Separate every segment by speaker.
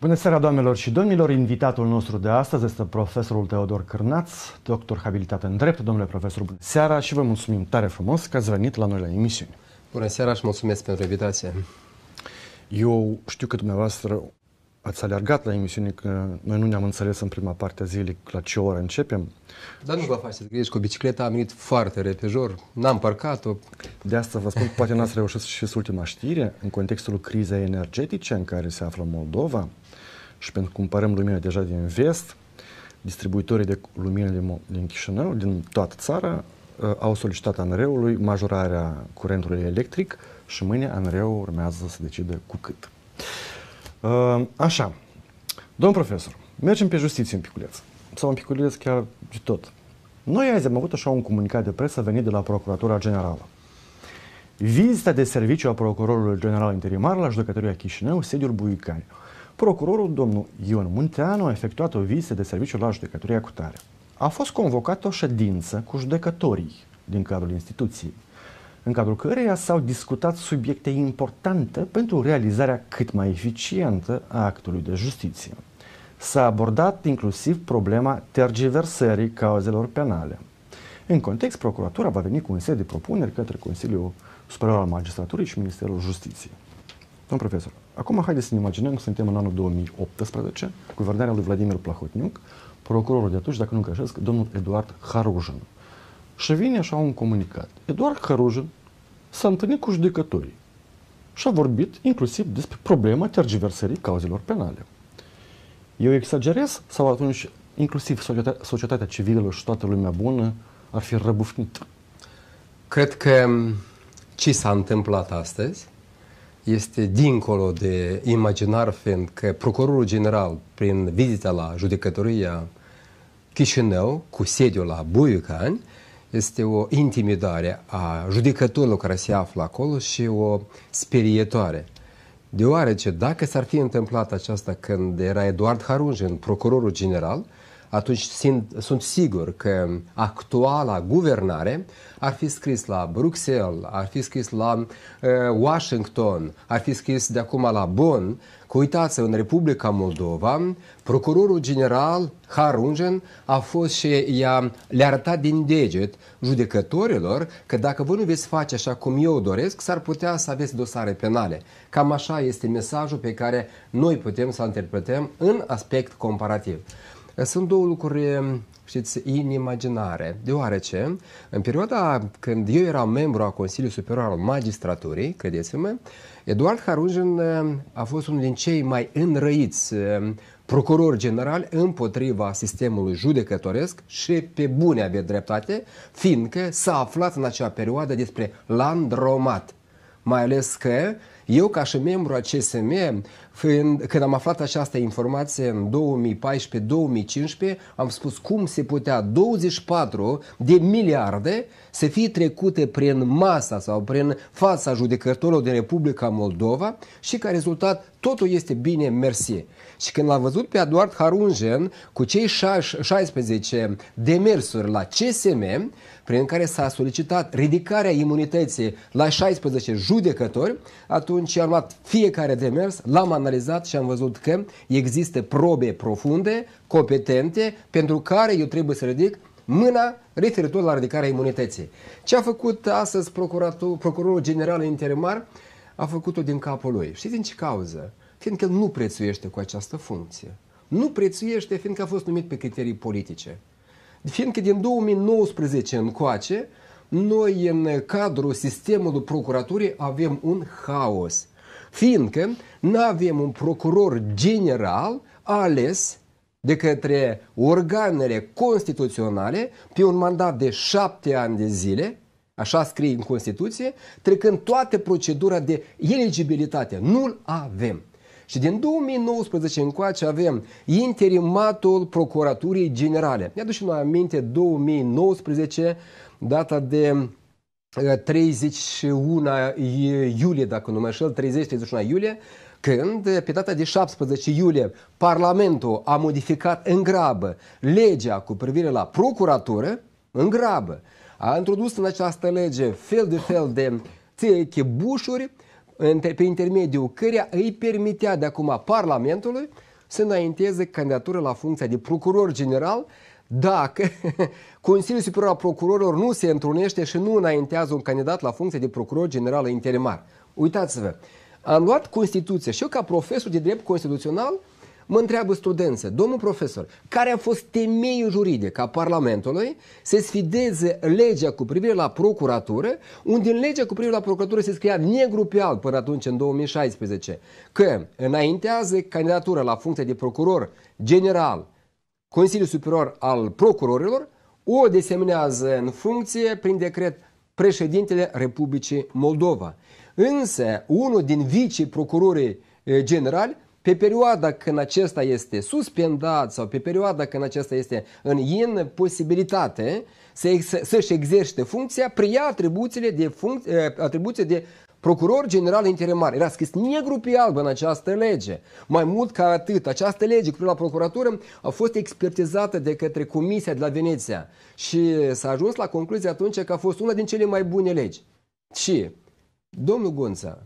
Speaker 1: Bună seara, doamnelor și domnilor! Invitatul nostru de astăzi este profesorul Teodor Cârnaț, doctor habilitat în drept. Domnule profesor, bună seara și vă mulțumim tare frumos că ați venit la noi la emisiune.
Speaker 2: Bună seara și mulțumesc pentru invitație.
Speaker 1: Eu știu că dumneavoastră ați alergat la emisiune, că noi nu ne-am înțeles în prima parte a zilei la ce oră începem.
Speaker 2: Dar nu vă faceți
Speaker 1: griji, cu bicicleta am venit foarte repejor, n-am parcat-o. De asta vă spun, poate n-ați reușit și ultima știre, în contextul crizei energetice în care se află Moldova, și pentru că cumpărăm lumină deja din vest, distribuitorii de lumină din, Chișinău, din toată țara, uh, au solicitat ANREU-ului majorarea curentului electric și mâine ANREU urmează să decide cu cât. Uh, așa, domn profesor, mergem pe justiție în piculeț. Sau în piculeț chiar de tot. Noi azi am avut așa un comunicat de presă venit de la Procuratura Generală. Vizita de serviciu a Procurorului General Interimar la Judecătoria Chișinău, sediul Buicani. Uh, Procurorul domnul Ion Munteanu a efectuat o vizită de serviciu la judecătoria cu tare. A fost convocată o ședință cu judecătorii din cadrul instituției, în cadrul căreia s-au discutat subiecte importante pentru realizarea cât mai eficientă a actului de justiție. S-a abordat inclusiv problema tergiversării cauzelor penale. În context, procuratura va veni cu un set de propuneri către Consiliul Superior al Magistraturii și Ministerul Justiției. Domn profesor, acum haideți să ne imaginăm că suntem în anul 2018, guvernarea lui Vladimir Plahotniuc, procurorul de atunci, dacă nu greșesc, domnul Eduard Harujan. Și vine așa un comunicat. Eduard Harujan s-a întâlnit cu judecătorii și a vorbit inclusiv despre problema tergiversării cauzelor penale. Eu exagerez sau atunci
Speaker 2: inclusiv societatea civilă și toată lumea bună ar fi răbufnit? Cred că mm, ce s-a întâmplat astăzi este dincolo de imaginar, fiindcă procurorul general, prin vizita la judecătoria Chișinău, cu sediul la Buiucani, este o intimidare a judecătorilor care se află acolo și o sperietoare. Deoarece dacă s-ar fi întâmplat aceasta când era Eduard în procurorul general, uh, atunci sunt, sunt sigur că actuala guvernare ar fi scris la Bruxelles, ar fi scris la uh, Washington, ar fi scris de acum la Bonn, că uitați, în Republica Moldova, procurorul general Harungen a fost și i-a le arătat din deget judecătorilor că dacă voi nu veți face așa cum eu doresc, s-ar putea să aveți dosare penale. Cam așa este mesajul pe care noi putem să interpretăm în aspect comparativ sunt două lucruri, mm, știți, inimaginare, deoarece în perioada când eu eram membru al Consiliului Superior al Magistraturii, credeți-mă, Eduard Harunjin mm, a fost unul din cei mai înrăiți mm, procuror general împotriva sistemului judecătoresc și pe bune avea dreptate, fiindcă s-a aflat în acea perioadă despre landromat. Mai ales că eu, ca și membru a CSM, fiind, când am aflat această informație în 2014-2015, am spus cum se putea 24 de miliarde să fie trecute prin masa sau prin fața judecătorilor din Republica Moldova și ca rezultat totul este bine mersi. Și când l-am văzut pe Eduard Harungen cu cei 16 demersuri la CSM, prin care s-a solicitat ridicarea imunității la 16 judecători, atunci am luat fiecare demers, l-am analizat și am văzut că există probe profunde, competente, pentru care eu trebuie să ridic mâna referitor la ridicarea imunității. Ce a făcut astăzi procurorul general interimar? A făcut-o din capul lui. Știți din ce cauză? Fiindcă el nu prețuiește cu această funcție. Nu prețuiește fiindcă a fost numit pe criterii politice. Fiindcă din 2019 încoace, noi în cadrul sistemului procuraturii avem un haos. Fiindcă nu avem un procuror general ales de către organele constituționale pe un mandat de șapte ani de zile, așa scrie în Constituție, trecând toată procedura de eligibilitate. Nu-l avem. Și din 2019 încoace avem interimatul Procuraturii Generale. Ne aducem noi aminte 2019, data de 31 uh, iulie, dacă nu mă înșel, 30-31 iulie, când, pe data de 17 iulie, Parlamentul a modificat în grabă legea cu privire la procuratură, în grabă, a introdus în această lege fel de fel de țeche bușuri, pe, intermediul căreia îi permitea de acum Parlamentului să înainteze candidatură la funcția de procuror general dacă Consiliul Superior al Procurorilor nu se întrunește și nu înaintează un candidat la funcția de procuror general interimar. Uitați-vă, am luat Constituția și eu ca profesor de drept constituțional Mă întreabă studență, domnul profesor, care a fost temeiul juridic a Parlamentului să sfideze legea cu privire la procuratură, unde în legea cu privire la procuratură se scria negru pe alb până atunci, în 2016, că înaintează candidatura la funcția de procuror general Consiliul Superior al Procurorilor, o desemnează în funcție prin decret președintele Republicii Moldova. Însă, unul din viceprocurorii eh, generali pe perioada când acesta este suspendat sau pe perioada când acesta este în imposibilitate să-și exercite funcția, preia atribuțiile de, func- eh, atribuție de procuror general interimar. Era scris negru pe alb în această lege. Mai mult ca atât, această lege cu la procuratură a fost expertizată de către Comisia de la Veneția și s-a ajuns la concluzia atunci că a fost una din cele mai bune legi. Și domnul Gonța,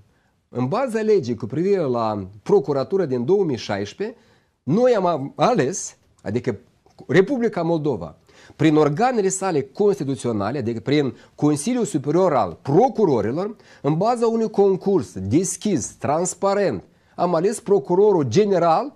Speaker 2: în baza legii cu privire la procuratură din 2016, noi am ales, adică Republica Moldova, prin organele sale constituționale, adică prin Consiliul Superior al Procurorilor, în baza unui concurs deschis, transparent, am ales procurorul general,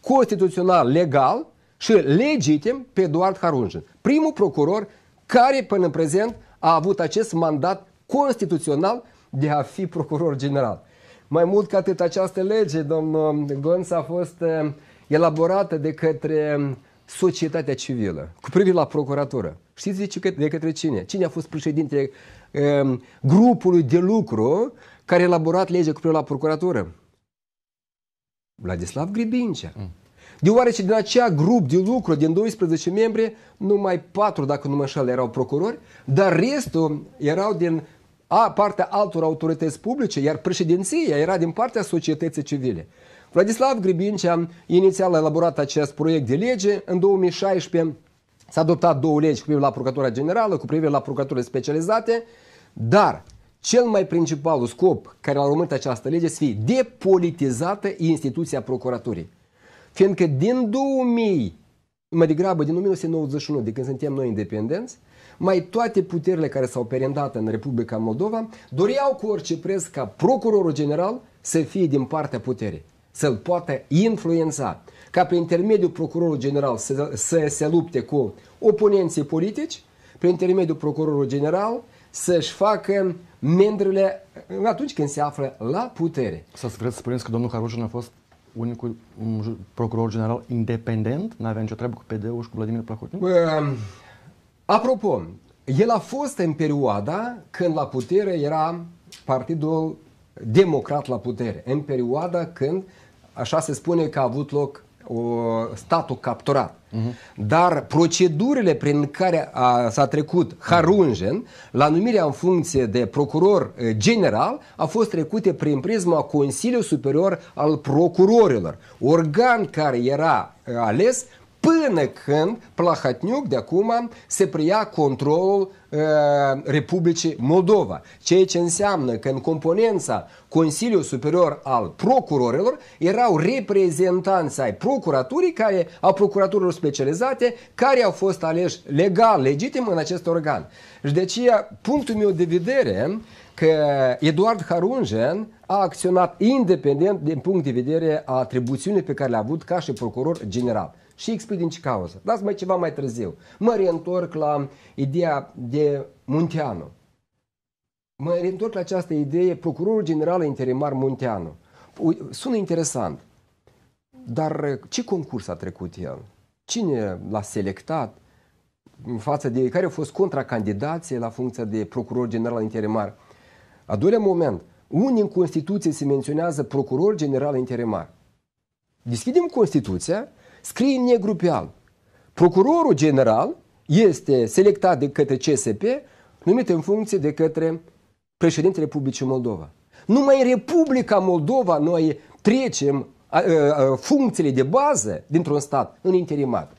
Speaker 2: constituțional, legal și legitim pe Eduard Harunjin, primul procuror care până în prezent a avut acest mandat constituțional de a fi procuror general. Mai mult ca atât, această lege, domnul Gonț, a fost eh, elaborată de către eh, societatea civilă cu privire la procuratură. Știți de către cine? Cine a fost președintele eh, grupului de lucru care a elaborat legea cu privire la procuratură? Vladislav Gribincea. Mm. Deoarece din acea grup de lucru, din 12 membri, numai 4, dacă nu mă înșel, erau procurori, dar restul erau din a partea altor autorități publice, iar președinția era din partea societății civile. Vladislav Gribincea inițial a elaborat acest proiect de lege în 2016, S-a adoptat două legi cu privire la Procuratura Generală, cu privire la Procuraturile Specializate, dar cel mai principal scop care l-a urmărit această lege să fie depolitizată instituția Procuraturii. Fiindcă din 2000, mai degrabă din 1991, de când suntem noi independenți, mai toate puterile care s-au perendat în Republica Moldova doreau cu orice preț ca procurorul general să fie din partea puterii, să-l poată influența, ca prin intermediul procurorului general să, să se lupte cu oponenții politici, prin intermediul procurorului general să-și facă mendrele atunci când se află la putere.
Speaker 1: Să vreți să spuneți că domnul Harujan a fost unicul un procuror general independent? N-avea nicio treabă cu PD-ul și
Speaker 2: cu Vladimir Plahotniuc? Uh, Apropo, el a fost în perioada când la putere era Partidul Democrat la putere, în perioada când, așa se spune că a avut loc o, statul capturat. Uh-huh. Dar procedurile prin care s-a trecut Harungen la numirea în funcție de procuror eh, general a fost trecute prin prisma Consiliului Superior al Procurorilor, organ care era eh, ales până când Plahatniuc de acum se preia controlul uh, Republicii Moldova, ceea ce înseamnă că în componența Consiliul Superior al Procurorilor erau reprezentanți ai procuraturii care, a procuraturilor specializate care au fost aleși legal, legitim în acest organ. Și de aceea, punctul meu de vedere, că Eduard Harunjen a acționat independent din punct de vedere a atribuțiunii pe care le-a avut ca și procuror general. Și explic din ce cauză. Dați mai ceva mai târziu. Mă reîntorc la ideea de Munteanu. Mă reîntorc la această idee, procurorul general interimar Munteanu. Sună interesant, dar ce concurs a trecut el? Cine l-a selectat? În față de care a fost contracandidație la funcția de procuror general interimar? A doilea moment, unde în Constituție se menționează procuror general interimar? Deschidem Constituția scrie în negru pe alb. Procurorul general este selectat de către CSP, numit în funcție de către președintele Republicii Moldova. Numai în Republica Moldova noi trecem funcțiile de bază dintr-un stat în interimat.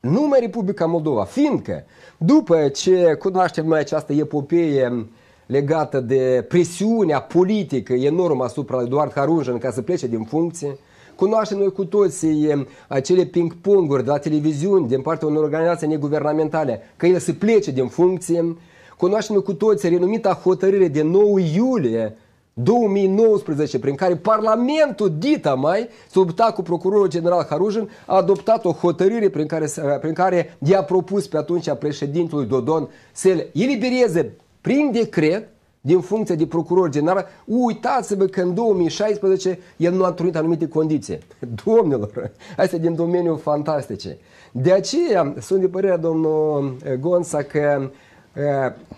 Speaker 2: Numai Republica Moldova, fiindcă după ce cunoaștem noi această epopeie legată de presiunea politică enormă asupra lui Eduard Harunjan ca să plece din funcție, Cunoaștem noi cu toții acele ping-ponguri de la televiziuni, din partea unor organizații neguvernamentale, că ele se plece din funcție. Cunoaștem noi cu toții renumita hotărâre de 9 iulie 2019, prin care Parlamentul Dita mai, sub cu procurorul general Harujin, a adoptat o hotărâre prin care, prin care i-a propus pe atunci președintelui Dodon să-l elibereze prin decret din funcția de procuror general, uitați-vă că în 2016 el nu a trăit anumite condiții. Domnilor, astea din domeniul fantastice. De aceea sunt de părerea domnul eh, Gonța că eh,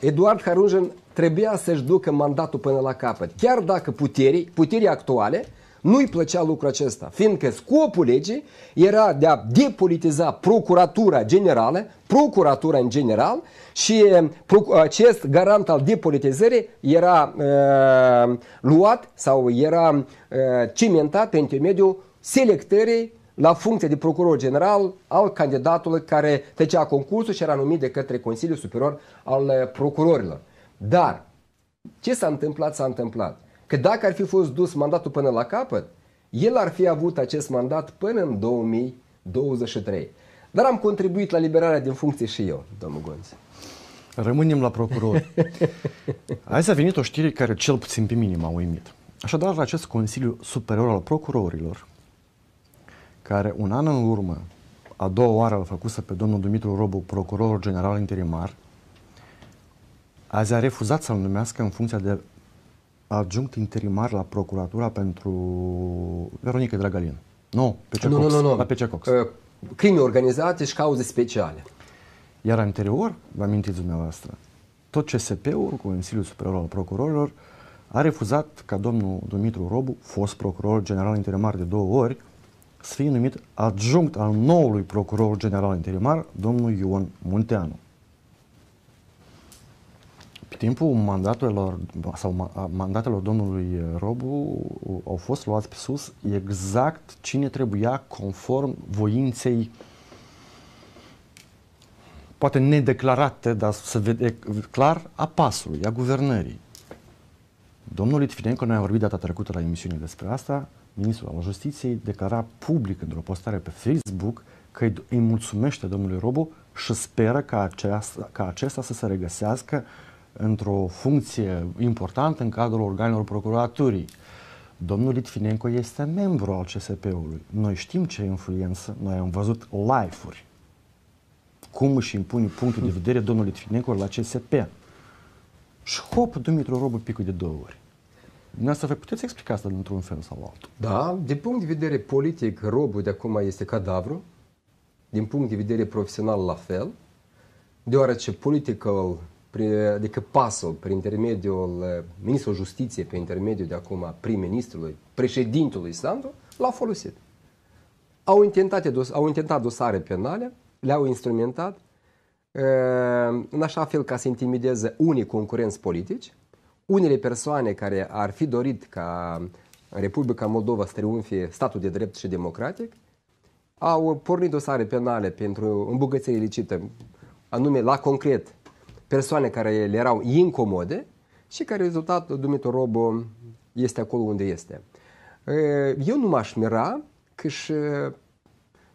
Speaker 2: Eduard Harunjen trebuia să-și ducă mandatul până la capăt. Chiar dacă puterii, puterii actuale, nu-i plăcea lucrul acesta, fiindcă scopul legii era de a depolitiza procuratura generală, procuratura în general și eh, eh, acest garant al depolitizării era uh, luat sau era uh, cimentat pe intermediul selectării la funcție de procuror general al candidatului care trecea concursul și era numit de către Consiliul Superior al Procurorilor. Dar ce s-a întâmplat? S-a întâmplat. Că dacă ar fi fost dus mandatul până la capăt, el ar fi avut acest mandat până în 2023. Dar am contribuit la liberarea din funcție și eu, domnul Gonț.
Speaker 1: Rămânem la procuror. Azi a venit o știre care cel puțin pe mine m-a uimit. Așadar, acest Consiliu Superior al Procurorilor, care un an în urmă, a doua oară făcut să pe domnul Dumitru Robu, procuror general interimar, azi a refuzat să-l numească în funcția de adjunct interimar la Procuratura pentru Veronica Dragalin. Nu, pe nu, Cox, nu, nu, nu. La PC
Speaker 2: Cox. Uh, crime organizate și cauze speciale.
Speaker 1: Iar anterior, vă amintiți dumneavoastră, tot CSP-ul, Consiliul Superior al Procurorilor, a refuzat ca domnul Dumitru Robu, fost procuror general interimar de două ori, să fie numit adjunct al noului procuror general interimar, domnul Ion Munteanu timpul mandatelor sau mandatelor domnului Robu au fost luați pe sus exact cine trebuia conform voinței poate nedeclarate, dar se vede clar a pasului, a guvernării. Domnul Litvinenko, noi am vorbit data trecută la emisiune despre asta, ministrul al justiției declara public într-o postare pe Facebook că îi mulțumește domnului Robu și speră ca acesta, ca acesta să se regăsească uh, într-o funcție importantă în cadrul organelor procuraturii. Domnul Litvinenko este membru al CSP-ului. Noi știm ce influență, noi am văzut live-uri. Cum își impune punctul de vedere domnul Litvinenko la CSP. Și hop, Dumitru Robu picul de două ori. Dumneavoastră
Speaker 2: vă puteți explica asta într un fel sau altul? Da, din punct de vedere politic, Robu de acum este cadavru. Din punct de vedere profesional, la fel. Deoarece political adică pasul prin intermediul eh, ministrului Justiției, pe intermediul de acum prim-ministrului, președintelui Sandu, l-au folosit. Au intentat, au intentat dosare penale, le-au instrumentat eh, în așa fel ca să intimideze unii concurenți politici, unele persoane care ar fi dorit ca Republica Moldova să triumfie statul de drept și democratic, au pornit dosare penale pentru îmbogățire ilicită, anume la concret persoane care le erau incomode și care rezultat Dumitru Robo este acolo unde este. Eu nu m-aș mira că și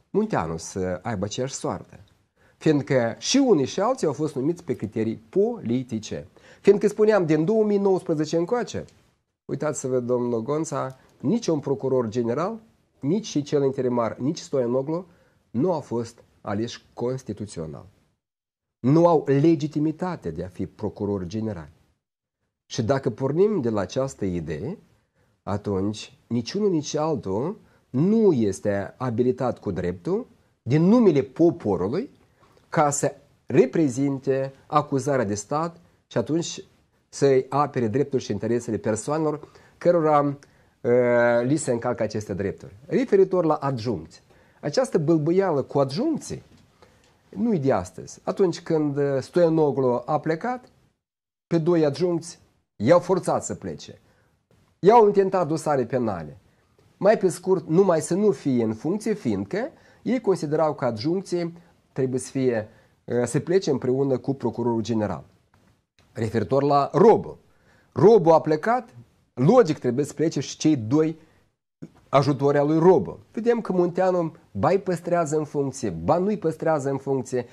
Speaker 2: Munteanu să aibă aceeași soartă. Fiindcă și unii și alții au fost numiți pe criterii politice. Fiindcă spuneam, din 2019 încoace, uitați-vă, domnul Gonța, nici un procuror general, nici și cel interimar, nici Stoianoglu, nu a fost aleși constituțional nu au legitimitate de a fi procurori generali. Și dacă pornim de la această idee, atunci niciunul nici altul nu este abilitat cu dreptul din numele poporului ca să reprezinte acuzarea de stat și atunci să-i apere drepturi și interesele persoanelor cărora uh, li se încalcă aceste drepturi. Referitor la adjuncți. Această bâlbâială cu adjuncții nu-i de astăzi. Atunci când uh, Stoianoglu a plecat, pe doi adjuncți i-au forțat să plece. I-au intentat dosare penale. Mai pe scurt, numai să nu fie în funcție, fiindcă ei considerau că adjuncții trebuie să, fie, uh, să plece împreună cu procurorul general. Referitor la Robo. Robo a plecat, logic trebuie să plece și cei doi ajutoare lui Robă. Vedem că Munteanu bai păstrează în funcție, ba nu-i păstrează în funcție.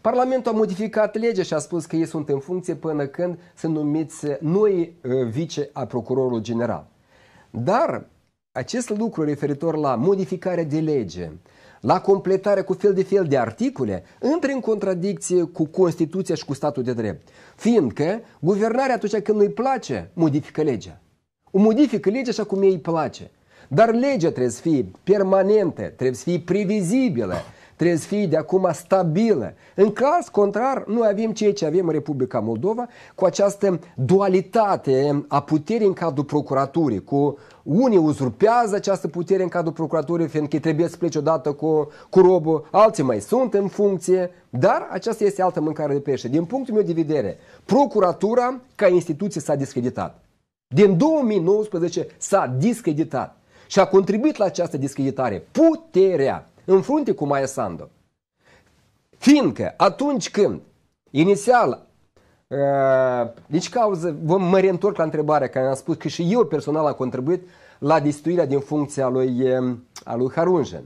Speaker 2: Parlamentul a modificat legea și a spus că ei sunt în funcție până când sunt numiți noi uh, vice a procurorului general. Dar acest lucru referitor la modificarea de lege, la completarea cu fel de fel de articole, intră în contradicție cu Constituția și cu statul de drept. Fiindcă guvernarea atunci când nu-i place, modifică legea. O modifică legea așa cum ei îi place. Dar legea trebuie să fie permanentă, trebuie să fie previzibilă, trebuie să fie de acum stabilă. În caz contrar, noi avem ceea ce avem în Republica Moldova cu această dualitate a puterii în cadrul procuraturii, cu unii uzurpează această putere în cadrul procuraturii, fiindcă trebuie să pleci odată cu, cu robul, alții mai sunt în funcție, dar aceasta este altă mâncare de pește. Din punctul meu de vedere, procuratura ca instituție s-a discreditat. Din 2019 s-a discreditat și a contribuit la această discreditare puterea în frunte cu Maia Sandu. Fiindcă atunci când inițial uh, deci cauză, vom mă reîntorc la întrebarea care am spus că și eu personal am contribuit la distruirea din funcția lui, um, a lui Harunjen.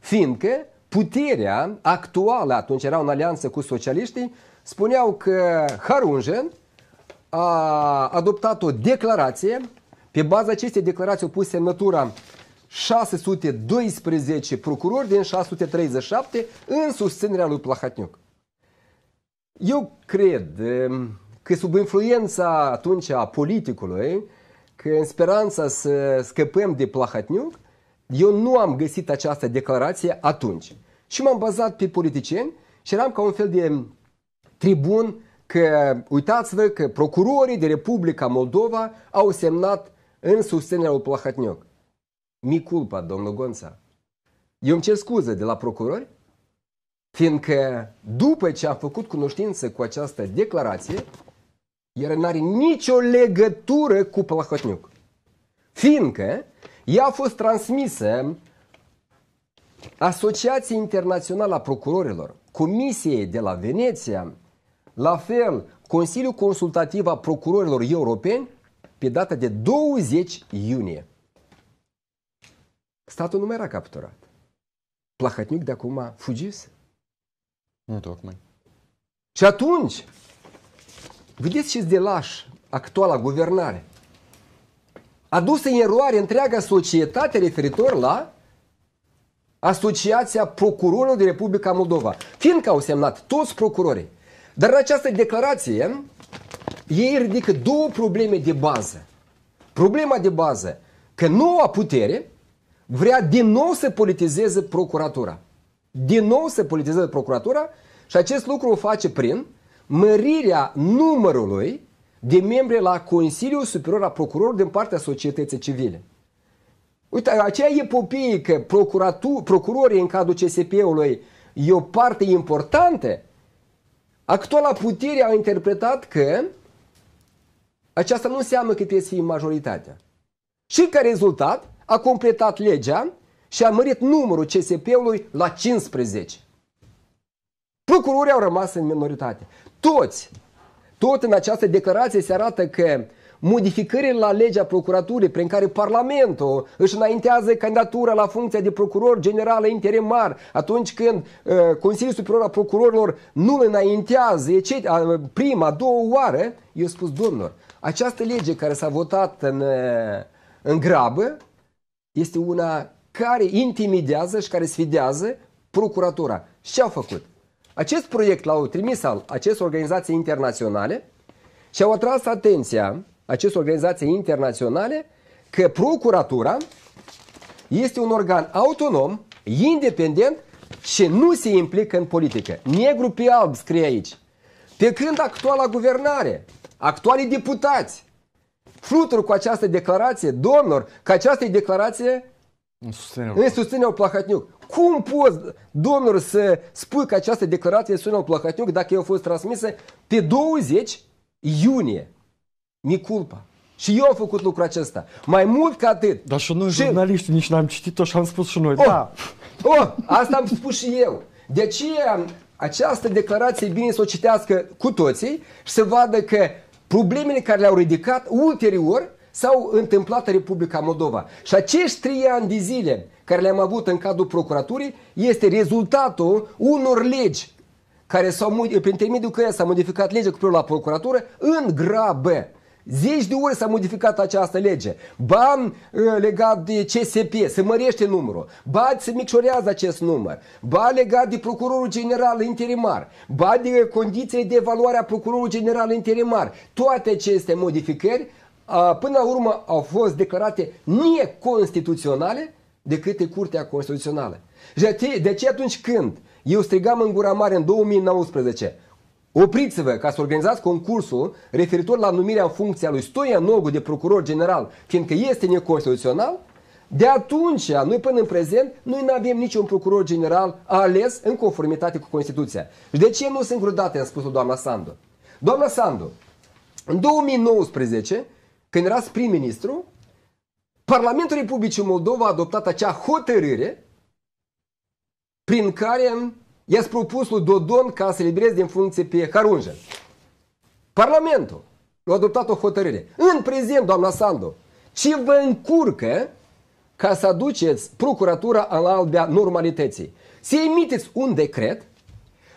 Speaker 2: Fiindcă puterea actuală, atunci era în alianță cu socialiștii, spuneau că Harunjen a adoptat o declarație pe baza acestei declarații au pus semnătura 612 procurori din 637 în susținerea lui Plahatniuc. Eu cred um, că sub influența atunci a politicului, că în speranța să scăpăm de Plahatniuc, eu nu am găsit această declarație atunci. Și m-am bazat pe politicieni și eram ca un fel de um, tribun că uitați-vă că procurorii de Republica Moldova au semnat în susținerea lui Plahatniuc. Mi culpa, domnul Gonța. Eu îmi cer scuze de la procurori, fiindcă după ce am făcut cunoștință cu această declarație, iar nu are nicio legătură cu Plahotniuc. Fiindcă ea a fost transmisă Asociației Internaționale a Procurorilor, Comisiei de la Veneția, la fel Consiliul Consultativ a Procurorilor Europeni pe data de 20 iunie. Statul nu mai era capturat. Plahătniuc de acum fugise. Nu tocmai. Și atunci, vedeți ce de laș actuala guvernare. A dus în eroare întreaga societate referitor la Asociația Procurorilor de Republica Moldova. Fiindcă au semnat toți procurorii. Dar în această declarație ei ridică două probleme de bază. Problema de bază, că noua putere vrea din nou să politizeze procuratura. Din nou să politizeze procuratura și acest lucru o face prin mărirea numărului de membri la Consiliul Superior al Procurorilor din partea societății civile. Uite, aceea epopie că procurorii în cadrul CSP-ului e o parte importantă, actuala putere a interpretat că aceasta nu înseamnă că trebuie să fie majoritatea. Și ca rezultat a completat legea și a mărit numărul CSP-ului la 15. Procurorii au rămas în minoritate. Toți, tot în această declarație se arată că modificările la legea procuraturii prin care Parlamentul își înaintează candidatura la funcția de procuror general interimar atunci când uh, Consiliul Superior al Procurorilor nu îl înaintează uh, prima, două doua oară, eu spus, domnilor, această lege care s-a votat în, în grabă este una care intimidează și care sfidează procuratura. Și ce au făcut? Acest proiect l-au trimis al acestor organizații internaționale și au atras atenția acestor organizații internaționale că procuratura este un organ autonom, independent și nu se implică în politică. Negru pe alb scrie aici. Pe când actuala guvernare actualii deputați, fluturi cu această declarație, domnilor, că această declarație îi susține o Plahatniuc. Cum poți, domnilor, să spui că această declarație sună o Plahatniuc dacă ea a fost transmisă pe 20 iunie? culpa. Și eu am făcut lucrul acesta. Mai mult ca atât. Dar și noi, și... jurnaliștii, nici n-am citit-o și am spus și noi. Oh, da. oh, asta am spus și eu. De aceea această declarație bine să o citească cu toții și să vadă că problemele care le-au ridicat ulterior s-au întâmplat în Republica Moldova. Și acești trei ani de zile care le-am avut în cadrul procuraturii este rezultatul unor legi care s-au, prin intermediul căreia s-a modificat legea cu privire la procuratură în grabă. Zeci de ori s-a modificat această lege. Ba uh, legat de CSP, se mărește numărul. Ba se micșorează acest număr. Ba legat de procurorul general interimar. Ba de condiții de evaluare a procurorului general interimar. Toate aceste modificări până la urmă au fost declarate neconstituționale de către Curtea Constituțională. De ce atunci când eu strigam în gura mare în 2019 Opriți-vă ca să organizați concursul referitor la numirea în funcția lui Nogu de procuror general, fiindcă este neconstituțional, de atunci, noi până în prezent, noi nu avem niciun procuror general ales în conformitate cu Constituția. Și de ce nu sunt grudate, a spus doamna Sandu. Doamna Sandu, în 2019, când erați prim-ministru, Parlamentul Republicii Moldova a adoptat acea hotărâre prin care i-a propus lui Dodon ca să libereze din funcție pe Harunjan. Parlamentul a adoptat o hotărâre. În prezent, doamna Sandu, ce vă încurcă ca să aduceți procuratura în albea normalității? Să emiteți un decret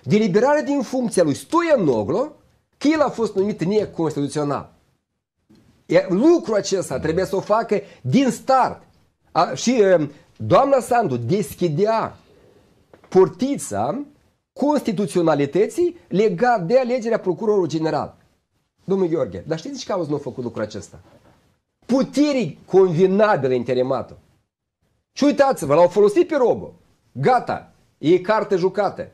Speaker 2: de liberare din funcția lui Noglo, că el a fost numit neconstituțional. Lucrul acesta trebuie să o facă din start. A, și doamna Sandu deschidea portița constituționalității legat de alegerea procurorului general. Domnul Gheorghe, dar știți ce cauză nu a făcut lucrul acesta? Puterii convenabile interimatul. Și uitați-vă, l-au folosit pe robă. Gata, e carte jucată.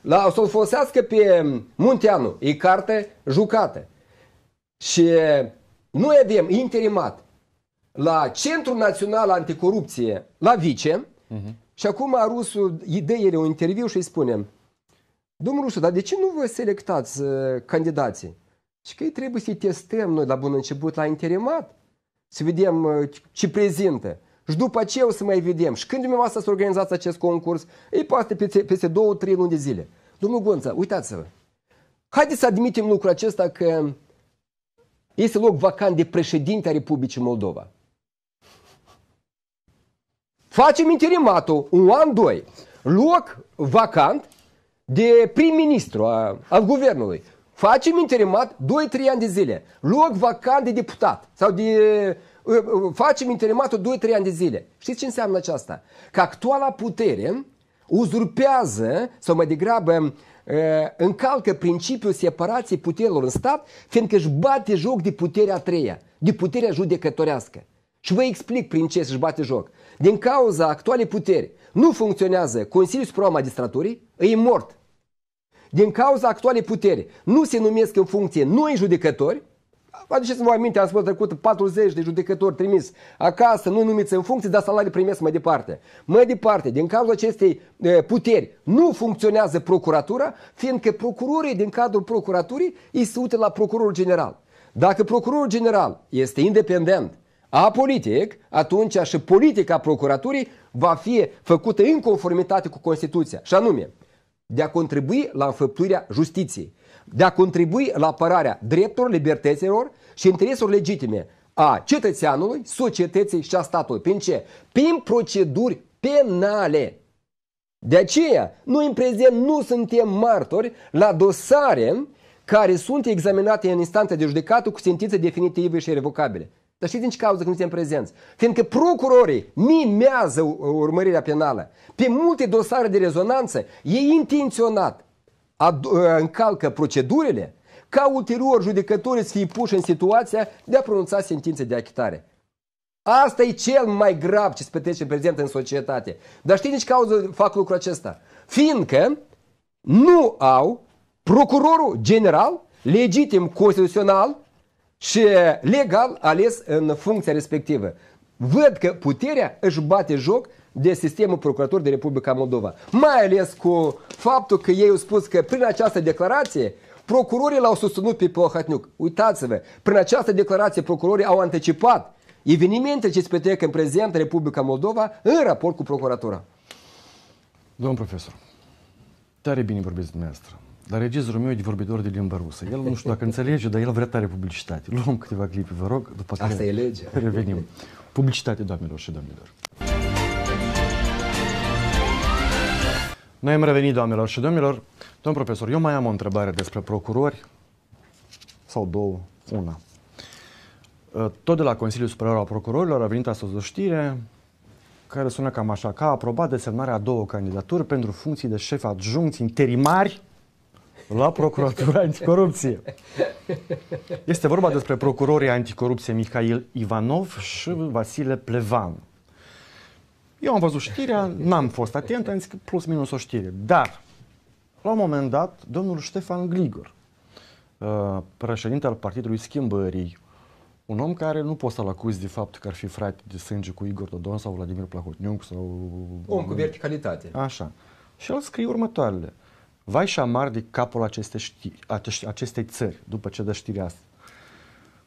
Speaker 2: La, o să-l folosească pe Munteanu, e carte jucată. Și noi avem interimat la Centrul Național Anticorupție, la vice, uh-huh. Și acum rusul îi dă el un interviu și îi spune Domnul Rusu, dar de ce nu vă selectați uh, candidații? Și că ei trebuie să-i testăm noi la bun început la interimat, să vedem uh, ce prezintă. Și după ce o să mai vedem. Și când dumneavoastră să organizați acest concurs, ei poate peste, peste două, trei luni de zile. Domnul Gonța, uitați-vă. Haideți să admitem lucrul acesta că este loc vacant de președinte a Republicii Moldova. Facem interimatul, un an, doi, loc vacant de prim-ministru a, al guvernului. Facem interimat 2-3 ani de zile. Loc vacant de deputat sau de facem interimatul 2-3 ani de zile. Știți ce înseamnă aceasta? Că actuala putere uzurpează, sau mai degrabă încalcă principiul separației puterilor în stat, fiindcă își bate joc de puterea a treia, de puterea judecătorească. Și vă explic prin ce își bate joc. Din cauza actualei puteri nu funcționează Consiliul Suprem Magistraturii, îi mort. Din cauza actualei puteri nu se numesc în funcție noi judecători, Aduceți-vă aminte, am spus trecut 40 de judecători trimis acasă, nu numiți în funcție, dar salarii primesc mai departe. Mai departe, din cauza acestei puteri, nu funcționează procuratura, fiindcă procurorii din cadrul procuraturii îi se la procurorul general. Dacă procurorul general este independent, apolitic, atunci și politica procuraturii va fi făcută în conformitate cu Constituția, și anume de a contribui la înfăptuirea justiției, de a contribui la apărarea drepturilor, libertăților și intereselor legitime a cetățeanului, societății și a statului. Prin ce? Prin proceduri penale. De aceea, noi în prezent nu suntem martori la dosare care sunt examinate în instanță de judecată cu sentințe definitive și revocabile. Dar știți din ce cauză că nu suntem prezenți? Fiindcă procurorii mimează urmărirea penală. Pe multe dosare de rezonanță, ei intenționat ă, încalcă procedurile ca ulterior judecătorii să fie puși în situația de a pronunța sentințe de achitare. Asta e cel mai grav ce se petrece prezent în societate. Dar știți nici cauză fac lucrul acesta? Fiindcă nu au procurorul general, legitim, constituțional, și legal ales în funcția respectivă. Văd că puterea își bate joc de sistemul procurator de Republica Moldova. Mai ales cu faptul că ei au spus că prin această declarație procurorii l-au susținut pe Pohatniuc. Uitați-vă, prin această declarație procurorii au anticipat evenimentele ce se petrec în prezent Republica Moldova în raport cu procuratura.
Speaker 1: Domn profesor, tare bine vorbiți dumneavoastră. Dar regizorul meu e de vorbitor de limba rusă. El nu știu dacă înțelege, dar el vrea tare publicitate. Luăm câteva clipi vă rog, după care Asta e lege. revenim. Publicitate, doamnelor și domnilor. Noi am revenit, doamnelor și domnilor. Domn profesor, eu mai am o întrebare despre procurori sau două, una. Ă, tot de la Consiliul Superior al Procurorilor a venit astăzi o știre care sună cam așa, că a aprobat desemnarea a două candidaturi pentru funcții de șef adjunct interimari la Procuratura Anticorupție. Este vorba despre procurorii anticorupție Mihail Ivanov și Vasile Plevan. Eu am văzut știrea, n-am fost atent, am zis că plus minus o știre. Dar, la un moment dat, domnul Ștefan Gligor, uh, președinte al Partidului Schimbării, un om care nu poți să-l acuzi de fapt că ar fi frate de sânge cu Igor Dodon sau Vladimir Plahotniuc sau... Om cu
Speaker 2: verticalitate.
Speaker 1: Așa. Și el scrie următoarele. Uh, Vai și amar de capul aceste știri, acestei țări, după ce dă știrea asta.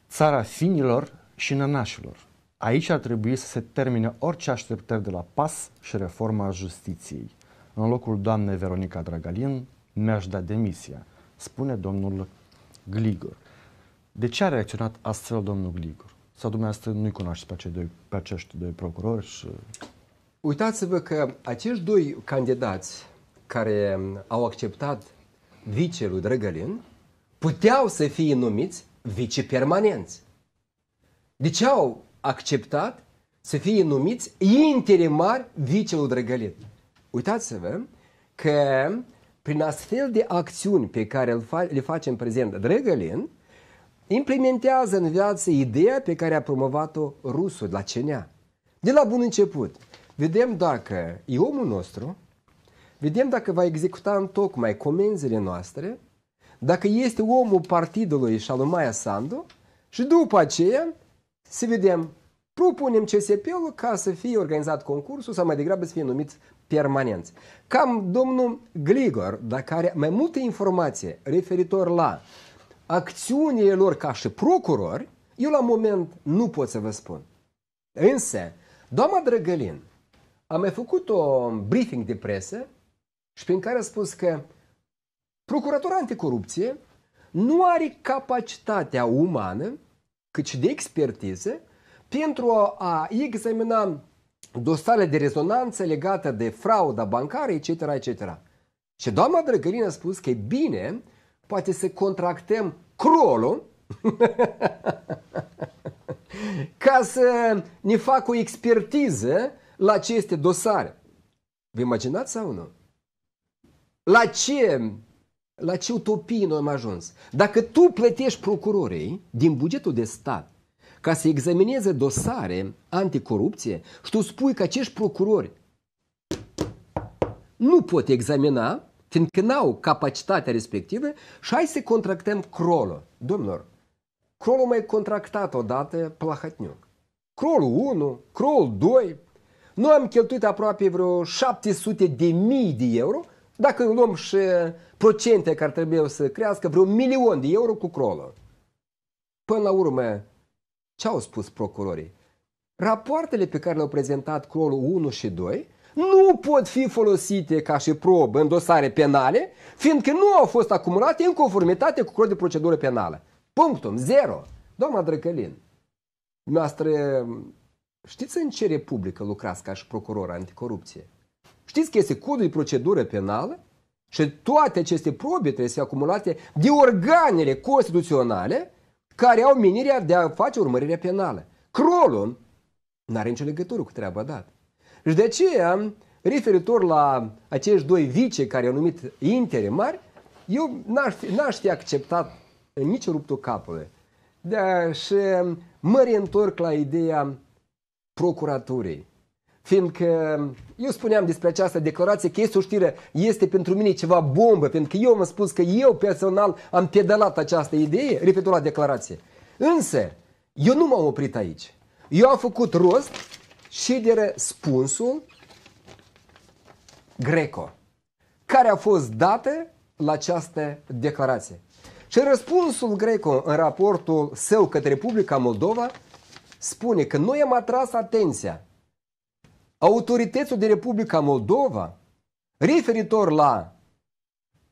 Speaker 1: Țara finilor și nănașilor. Aici ar trebui să se termine orice așteptări de la PAS și reforma justiției. În locul doamnei Veronica Dragalin mi-aș da demisia, spune domnul Gligor. De ce a reacționat astfel domnul Gligor? Sau dumneavoastră nu-i cunoașteți pe, doi, pe acești doi procurori? Și...
Speaker 2: Uitați-vă că acești doi candidați care au acceptat vice lui Drăgălin puteau să fie numiți vice permanenți. Deci au acceptat să fie numiți interimari vice lui Drăgălin. Uitați-vă că prin astfel de acțiuni pe care le face în prezent Drăgălin, implementează în viață ideea pe care a promovat-o rusul la Cenea. De la bun început, vedem dacă e omul nostru, Vedem dacă va executa în tocmai comenzile noastre, dacă este omul partidului și al lui Maia Sandu și după aceea să vedem, propunem CSP-ul ca să fie organizat concursul sau mai degrabă să fie numit permanent Cam domnul Gligor, dacă are mai multe informații referitor la acțiunile lor ca și procurori, eu la moment nu pot să vă spun. Însă, doamna Drăgălin a mai făcut o briefing de presă și prin care a spus că procuratura anticorupție nu are capacitatea umană, cât și de expertiză, pentru a examina dosarele de rezonanță legată de frauda bancară, etc., etc. Și doamna Drăgălin a spus că e bine, poate să contractăm crolul ca să ne facă o expertiză la aceste dosare. Vă imaginați sau nu? la ce, la ce utopie noi am ajuns. Dacă tu plătești procurorii din bugetul de stat ca să examineze dosare anticorupție și tu spui că acești procurori nu pot examina, fiindcă n-au capacitatea respectivă și hai să contractăm crolo. Domnilor, crolo mai contractat odată Plahatniuc. Crolo 1, crolo 2. Noi am cheltuit aproape vreo 700 de mii de euro dacă luăm și procente care trebuie să crească, vreo milion de euro cu crolă. Până la urmă, ce au spus procurorii? Rapoartele pe care le-au prezentat crolul 1 și 2 nu pot fi folosite ca și probă în dosare penale, fiindcă nu au fost acumulate în conformitate cu codul de procedură penală. Punctum, zero. Doamna Drăcălin, noastră știți în ce republică lucrați ca și procuror anticorupție? Știți că este codul de procedură penală și toate aceste probe trebuie să fie acumulate de organele constituționale care au menirea de a face urmărirea penală. Crolul nu are nicio legătură cu treaba dată. Și de aceea, referitor la acești doi vice care au numit mari, eu n-aș fi, n-aș fi acceptat nici ruptul capului. De și mă reîntorc la ideea procuraturii. Fiindcă eu spuneam despre această declarație că este o știre, este pentru mine ceva bombă, pentru că eu am spus că eu personal am pedalat această idee, repetul la declarație. Însă, eu nu m-am oprit aici. Eu am făcut rost și de răspunsul greco, care a fost dată la această declarație. Și răspunsul greco în raportul său către Republica Moldova spune că noi am atras atenția autoritățile de Republica Moldova referitor la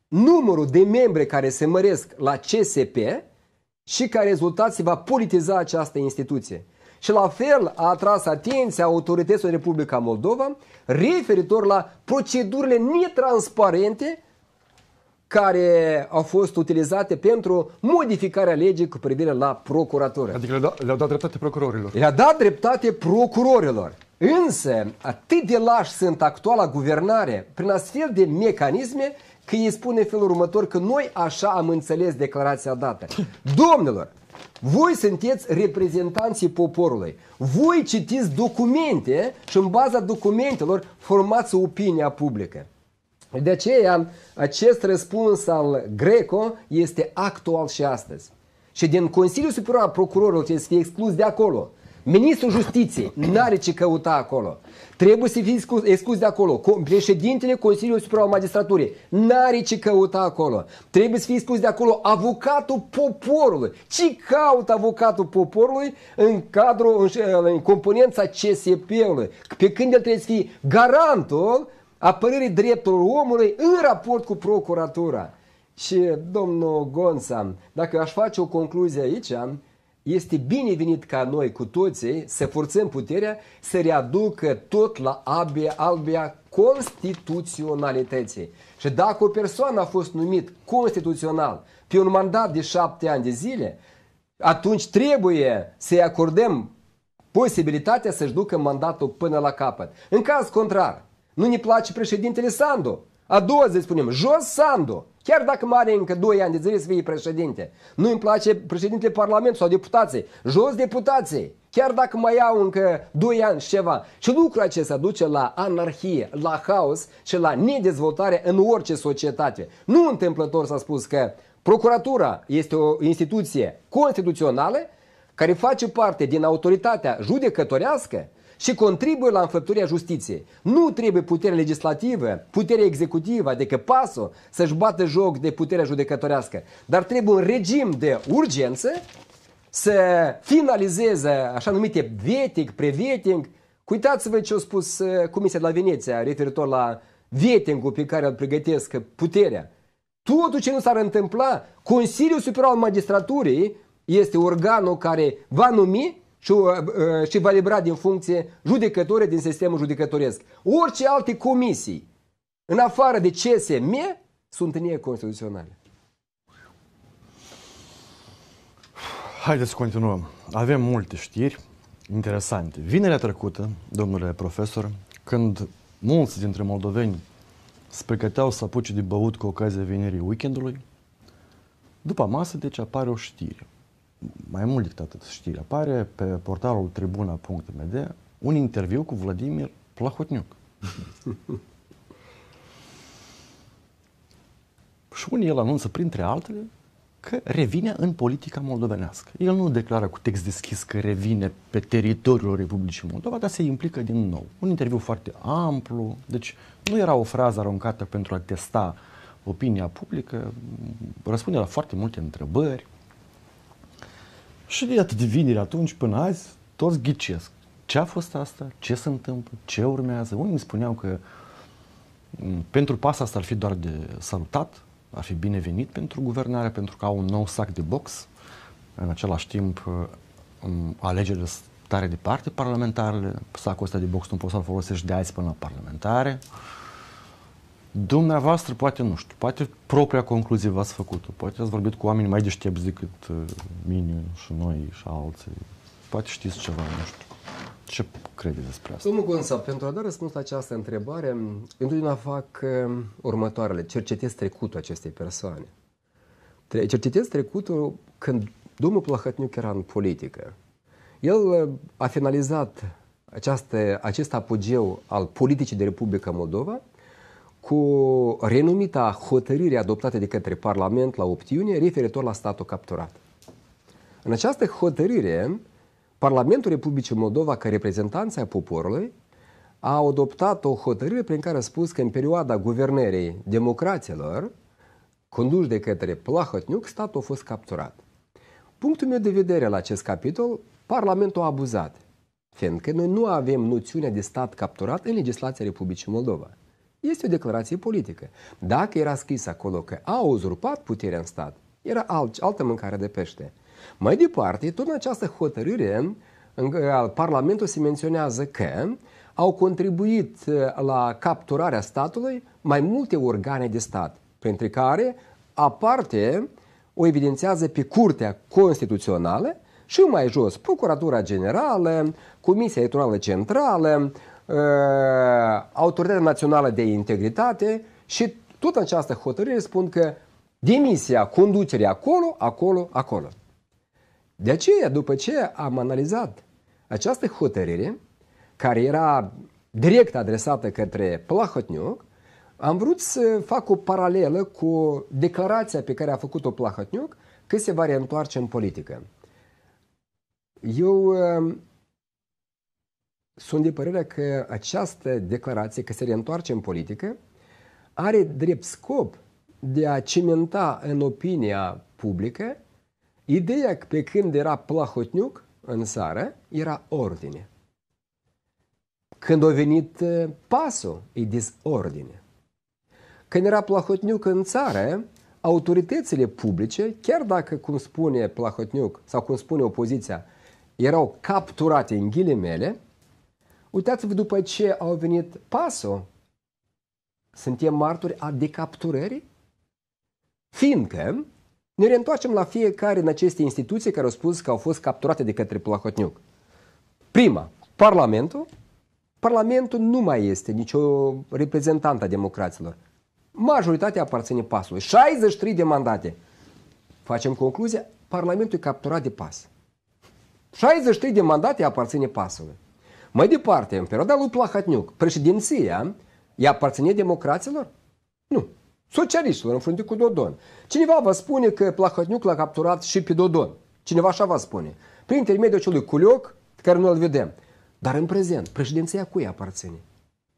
Speaker 2: numărul de membre care se măresc la CSP și ca rezultat se va politiza această instituție. Și la fel a atras atenția autorităților Republica Moldova referitor la procedurile netransparente care au fost utilizate pentru modificarea legii cu privire la procuratură. Adică le-au dat, le dat dreptate procurorilor. Le-a dat dreptate procurorilor. Însă, atât de lași sunt actuala guvernare prin astfel de mecanisme că îi spune felul următor că noi așa am înțeles declarația dată. Domnilor, voi sunteți reprezentanții poporului. Voi citiți documente și în baza documentelor formați opinia publică. De aceea, acest răspuns al Greco este actual și astăzi. Și din Consiliul Superior al Procurorilor trebuie să fie exclus de acolo. Ministrul Justiției n-are ce căuta acolo. Trebuie să fie exclus de acolo. Președintele Consiliului Supra Magistraturii n-are ce căuta acolo. Trebuie să fie exclus de acolo avocatul poporului. Ce caută avocatul poporului în cadrul, în, în componența CSP-ului? Pe când el trebuie să fie garantul apărării drepturilor omului în raport cu procuratura. Și domnul Gonța, dacă aș face o concluzie aici, este binevenit ca noi cu toții să forțăm puterea să readucă tot la abia, albia constituționalității. Și dacă o persoană a fost numit constituțional pe un mandat de șapte ani de zile, atunci trebuie să-i acordăm posibilitatea să-și ducă mandatul până la capăt. În caz contrar, nu ne place președintele Sandu. A doua zi spunem, jos Sandu! Chiar dacă mai are încă 2 ani de zile să fie președinte. Nu îmi place președintele Parlamentului sau deputații. Jos deputații! Chiar dacă mai au încă 2 ani și ceva. Și lucrul acesta duce la anarhie, la haos și la nedezvoltare în orice societate. Nu întâmplător s-a spus că procuratura este o instituție constituțională care face parte din autoritatea judecătorească și contribuie la înfăptuirea justiției. Nu trebuie puterea legislativă, puterea executivă, adică pasul, să-și bată joc de puterea judecătorească, dar trebuie un regim de urgență să finalizeze așa numite vetting, prevetting. Uitați-vă ce a spus uh, Comisia de la Veneția referitor la vetting pe care îl pregătesc puterea. Totul ce nu s-ar întâmpla, Consiliul Superior al Magistraturii este organul care va numi și, uh, uh, și va libera din funcție judecători din sistemul judecătoresc. Orice alte comisii, în afară de CSM, sunt neconstituționale.
Speaker 1: Haideți să continuăm. Avem multe știri interesante. Vinerea trecută, domnule profesor, când mulți dintre moldoveni se pregăteau să apuce de băut cu ocazia vinerii weekendului, după masă, deci, apare o știre mai mult decât atât, știri, apare pe portalul tribuna.md un interviu cu Vladimir Plahotniuc. și unii el anunță, printre altele, că revine în politica moldovenească. El nu declară cu text deschis că revine pe teritoriul Republicii Moldova, dar se implică din nou. Un interviu foarte amplu, deci nu era o frază aruncată pentru a testa opinia publică, răspunde la foarte multe întrebări. Și atât de vineri atunci până azi, toți ghicesc. Ce a fost asta? Ce se întâmplă? Ce urmează? Unii îmi spuneau că mm, pentru pas asta ar fi doar de salutat, ar fi binevenit pentru guvernare, pentru că au un nou sac de box. În același timp, mm, alegerile tare departe parlamentarele, sacul ăsta de box nu poți să-l folosești de azi până la parlamentare. Uh, Dumneavoastră, poate nu știu, poate propria concluzie v-ați făcut-o, poate ați vorbit cu oameni mai deștepți decât uh, mine și noi și alții, poate știți ceva, nu știu. Ce credeți despre asta? Domnul Gonsa,
Speaker 2: pentru a da răspuns la această întrebare, întotdeauna fac uh, următoarele. Cercetez trecutul acestei persoane. Cercetez trecutul când domnul Plahătniuc era în politică. El uh, a finalizat această, acest apogeu al politicii de Republica Moldova cu renumita hotărâre adoptată de către Parlament la iunie, referitor la statul capturat. În această hotărâre, Parlamentul Republicii Moldova, ca reprezentanța a poporului, a adoptat o hotărâre prin care a spus că în perioada guvernării democraților, conduși de către Plahotniuc, statul a fost capturat. Punctul meu de vedere la acest capitol, Parlamentul a abuzat, fiindcă noi nu avem noțiunea de stat capturat în legislația Republicii Moldova. Este o declarație politică. Dacă era scris acolo că a uzurpat puterea în stat, era alt, altă mâncare de pește. Mai departe, tot în această hotărâre, în, al Parlamentul se menționează că au contribuit uh, la capturarea statului mai multe organe de stat, printre care aparte o evidențează pe Curtea Constituțională și mai jos Procuratura Generală, Comisia Electorală Centrală, Uh, Autoritatea Națională de Integritate și tot această hotărâre spun că demisia conducerea acolo, acolo, acolo. De aceea, după ce am analizat această hotărâre, care era direct adresată către Plahotniuc, am vrut să fac o paralelă cu declarația pe care a făcut-o Plahotniuc că se va reîntoarce în politică. Eu uh, sunt de părerea că această declarație, că se reîntoarce în politică, are drept scop de a cimenta în opinia publică ideea că pe când era Plahotniuc în țară, era ordine. Când a venit uh, pasul, e disordine. Când era Plahotniuc în țară, autoritățile publice, chiar dacă, cum spune Plahotniuc sau cum spune opoziția, erau capturate în ghilimele, Uitați-vă după ce au venit pasul, suntem marturi a decapturării? Fiindcă ne reîntoarcem la fiecare în aceste instituții care au spus că au fost capturate de către Plahotniuc. Prima, Parlamentul. Parlamentul nu mai este nicio reprezentantă a democraților. Majoritatea aparține pasului. 63 de mandate. Facem concluzia, Parlamentul e capturat de pas. 63 de mandate aparține pasului. Mai departe, în perioada lui Plahatniuc, președinția, ea aparține democraților? Nu. Socialiștilor, în frunte cu Dodon. Cineva vă spune că Plahatniuc l-a capturat și pe Dodon. Cineva așa vă spune. Prin intermediul acelui culioc, care nu îl vedem. Dar în prezent, președinția cui aparține?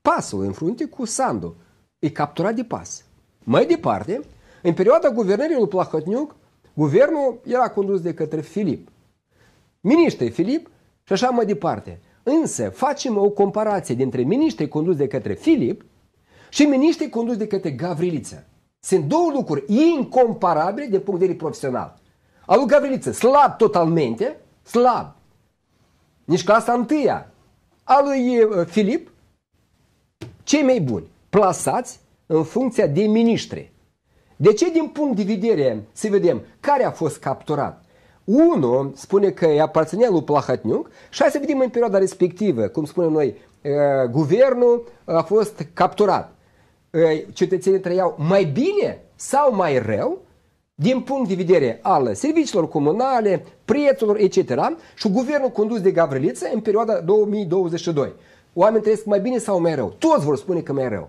Speaker 2: Pasul în frunte cu Sandu. E capturat de pas. Mai departe, în perioada guvernării lui Plahotniuc, guvernul era condus de către Filip. Miniștrii Filip și așa mai departe. Însă facem o comparație dintre miniștrii conduși de către Filip și miniștrii conduși de către Gavriliță. Sunt două lucruri incomparabile de punct de vedere profesional. Al lui Gavriliță, slab totalmente, slab. Nici clasa întâia. Al lui eh, Filip, cei mai buni, plasați în funcția de miniștri. De ce din punct de vedere să vedem care a fost capturat? Unul spune că îi aparținea lui Plahatniuc și hai să vedem în perioada respectivă, cum spunem noi, guvernul a fost capturat. Cetățenii trăiau mai bine sau mai rău din punct de vedere al serviciilor comunale, prețurilor, etc. Și guvernul condus de Gavriliță în perioada 2022. Oamenii trăiesc mai bine sau mai rău? Toți vor spune că mai rău.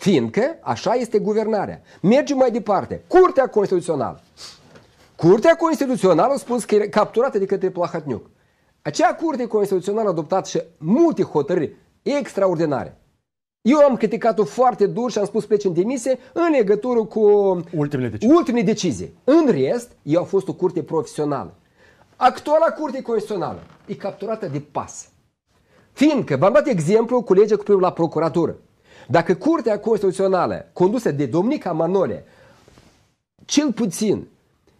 Speaker 2: Fiindcă așa este guvernarea. Mergem mai departe. Curtea Constituțională. Curtea Constituțională a spus că e capturată de către Plahatniuc. Acea Curte Constituțională a adoptat și multe hotărâri extraordinare. Eu am criticat-o foarte dur și am spus pleci în demisie în legătură cu ultimele decizii. ultimele decizii. În rest, eu am fost o curte profesională. Actuala curte constituțională e capturată de pas. Fiindcă, v-am dat exemplu cu legea cu privire la procuratură. Dacă curtea constituțională condusă de domnica Manole, cel puțin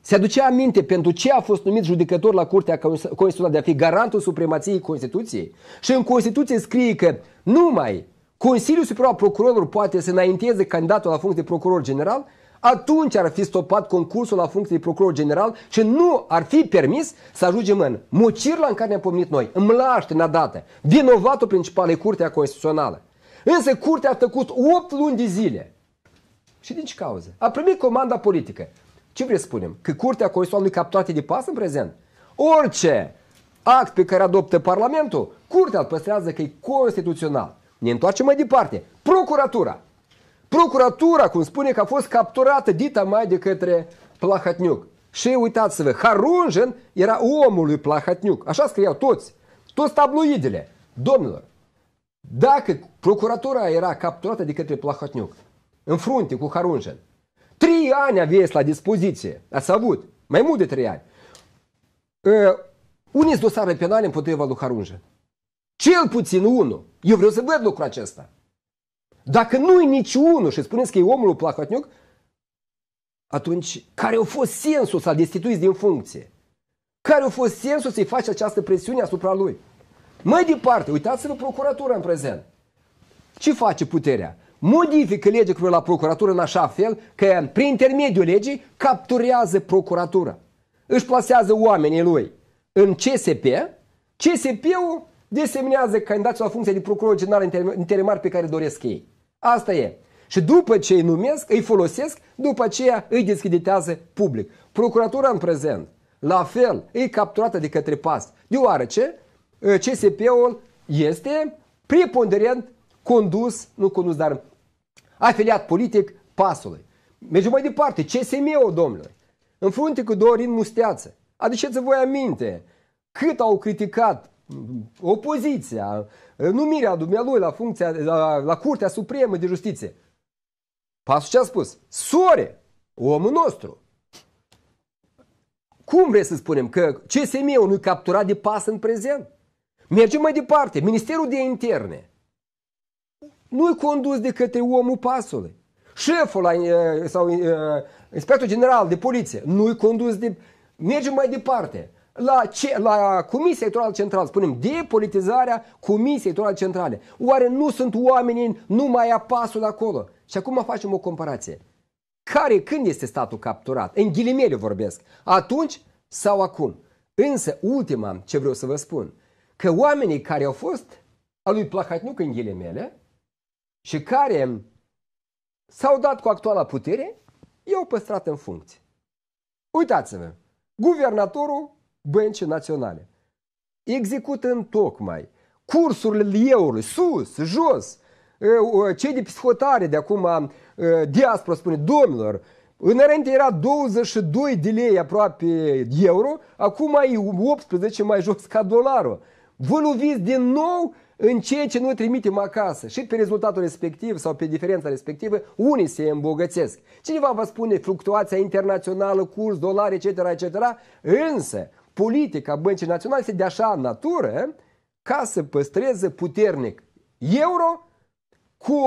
Speaker 2: se aducea aminte pentru ce a fost numit judecător la Curtea Constituțională de a fi garantul supremației Constituției. Și în Constituție scrie că numai Consiliul Superior al Procurorilor poate să înainteze candidatul la funcție de procuror general, atunci ar fi stopat concursul la funcție de procuror general și nu ar fi permis să ajungem în mocirla în care ne-am pomenit noi, în în adată. Vinovatul principal e Curtea Constituțională. Însă Curtea a tăcut 8 luni de zile. Și din ce cauză? A primit comanda politică. Ce presupunem? Că Curtea Constituțională nu captată de pas în prezent? Orice act pe care adoptă Parlamentul, Curtea îl păstrează că e constituțional. Ne întoarcem mai departe. Procuratura. Procuratura, cum spune că a fost capturată dita mai de către Plahatniuc. Și uitați-vă, Harunjen era omul lui Plahatniuc. Așa scriau toți, toți tabloidele. Domnilor, dacă procuratura era capturată de către Plahatniuc, în frunte cu Harunjen, Trei ani aveți la dispoziție. Ați avut mai mult de trei ani. Unii sunt dosare penale împotriva lui Harunje. Cel puțin unul. Eu vreau să văd lucrul acesta. Dacă nu-i niciunul și spuneți că e omul lui Plahotniuc, atunci care a fost sensul să-l destituiți din funcție? Care a fost sensul să-i faci această presiune asupra lui? Mai departe, uitați-vă procuratura în prezent. Ce face puterea? modifică legea cu la procuratură în așa fel că prin intermediul legii capturează procuratura. Își plasează oamenii lui în CSP, CSP-ul desemnează candidații la funcția de procuror general interimar pe care doresc ei. Asta e. Și după ce îi numesc, îi folosesc, după aceea îi deschiditează public. Procuratura în prezent, la fel, e capturată de către PAS, deoarece uh, CSP-ul este preponderent condus, nu condus, dar afiliat politic pasului. Mergem mai departe, CSM-ul, domnule, în frunte cu Dorin Musteață. Aduceți-vă voi aminte cât au criticat opoziția, numirea dumnealui la, funcția, la, la Curtea Supremă de Justiție. Pasul ce a spus? Sore, omul nostru. Cum vrei să spunem că CSM-ul nu-i capturat de pas în prezent? Mergem mai departe. Ministerul de Interne nu-i condus de către omul pasului. Șeful la, sau inspectorul general de poliție nu-i condus de... Mergem mai departe. La, ce, la Comisia Electorală Centrală, spunem, depolitizarea Comisiei Electorale Centrale. Oare nu sunt oamenii, nu mai apasul acolo? Și acum facem o comparație. Care, când este statul capturat? În ghilimele vorbesc. Atunci sau acum? Însă, ultima ce vreau să vă spun, că oamenii care au fost a lui Plahatniuc în ghilimele, și care s-au dat cu actuala putere, i-au păstrat în funcție. Uitați-vă, guvernatorul băncii naționale execută în tocmai cursurile eului, sus, jos, cei de psihotare de acum, diaspora spune, domnilor, Înainte era 22 de lei aproape euro, acum e 18 mai jos ca dolarul. Vă loviți din nou în ceea ce noi trimitem acasă și pe rezultatul respectiv sau pe diferența respectivă, unii se îmbogățesc. Cineva va spune fluctuația internațională, curs, dolari, etc., etc., însă politica băncii naționale este de așa natură ca să păstreze puternic euro cu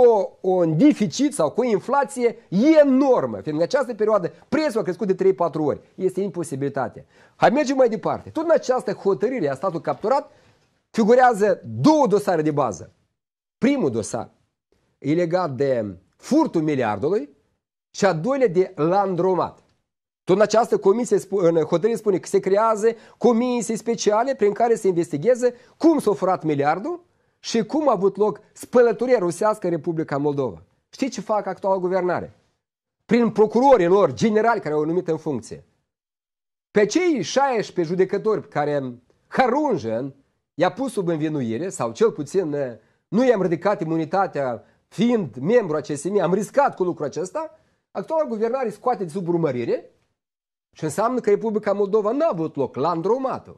Speaker 2: un deficit sau cu o inflație enormă. Fiind în această perioadă prețul a crescut de 3-4 ori. Este imposibilitate. Hai mergem mai departe. Tot în această hotărâre a statul capturat figurează două dosare de bază. Primul dosar e legat de furtul miliardului și a doilea de landromat. Tot în această comisie, în hotărâre spune că se creează comisii speciale prin care se investigheze cum s-a furat miliardul și cum a avut loc spălătoria rusească în Republica Moldova. Știi ce fac actuala guvernare? Prin procurorii lor, generali care au numit în funcție. Pe cei 16 judecători care harunjă i-a pus sub învinuire sau cel puțin nu i-am ridicat imunitatea fiind membru acestei mii, am riscat cu lucrul acesta, actuala guvernare scoate de sub urmărire și înseamnă că Republica Moldova n-a avut loc îndrumat-o.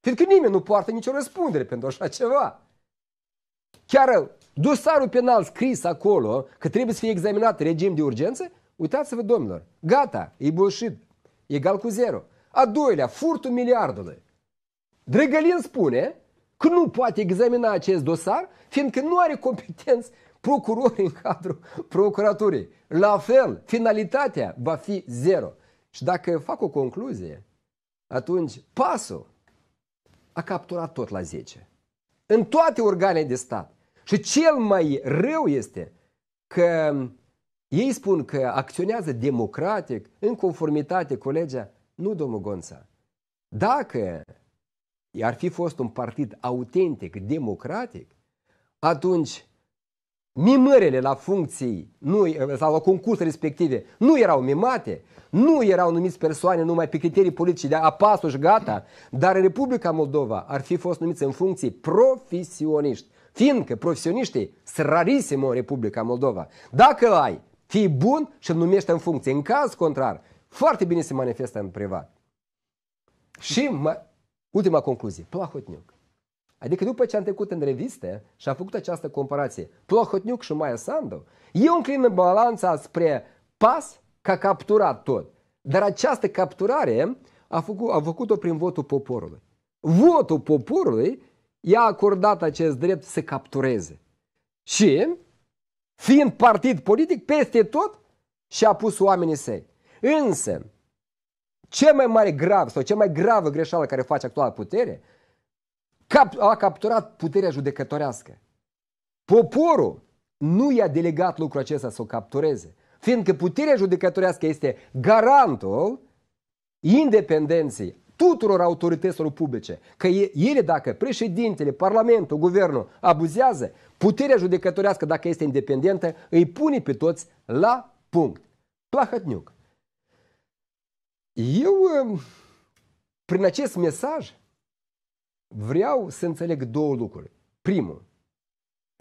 Speaker 2: Fiindcă nimeni nu poartă nicio răspundere pentru așa ceva. Chiar dosarul penal scris acolo că trebuie să fie examinat regim de urgență, uitați-vă, domnilor, gata, e bullshit, egal cu zero. A doilea, furtul miliardului. Drăgălin spune că nu poate examina acest dosar, fiindcă nu are competenți procurorii în cadrul procuraturii. La fel, finalitatea va fi zero. Și dacă fac o concluzie, atunci pasul a capturat tot la 10. În toate organele de stat. Și cel mai rău este că ei spun că acționează democratic, în conformitate cu legea. Nu, domnul Gonța. Dacă ar fi fost un partid autentic, democratic, atunci mimările la funcții nu, sau la concursuri respective nu erau mimate, nu erau numiți persoane numai pe criterii politice de apasă și gata, dar în Republica Moldova ar fi fost numiți în funcții profesioniști, fiindcă profesioniștii sunt rarisimă în Republica Moldova. Dacă ai, fii bun și îl numești în funcție. În caz contrar, foarte bine se manifestă în privat. Și mă, Ultima concluzie, Plahotniuc. Adică după ce am trecut în reviste și am făcut această comparație, Plahotniuc și Maia Sandu, eu înclin în balanța spre pas ca capturat tot. Dar această capturare a, făcut, a făcut-o prin votul poporului. Votul poporului i-a acordat acest drept să captureze. Și, fiind partid politic, peste tot și-a pus oamenii săi. Însă, ce mai mare grav sau cea mai gravă greșeală care face actuala putere, a capturat puterea judecătorească. Poporul nu i-a delegat lucrul acesta să o captureze, fiindcă puterea judecătorească este garantul independenței tuturor autorităților publice, că ele dacă președintele, parlamentul, guvernul abuzează, puterea judecătorească dacă este independentă îi pune pe toți la punct. Plahătniuc. Eu, ehm, prin acest mesaj, vreau să înțeleg două lucruri. Primul,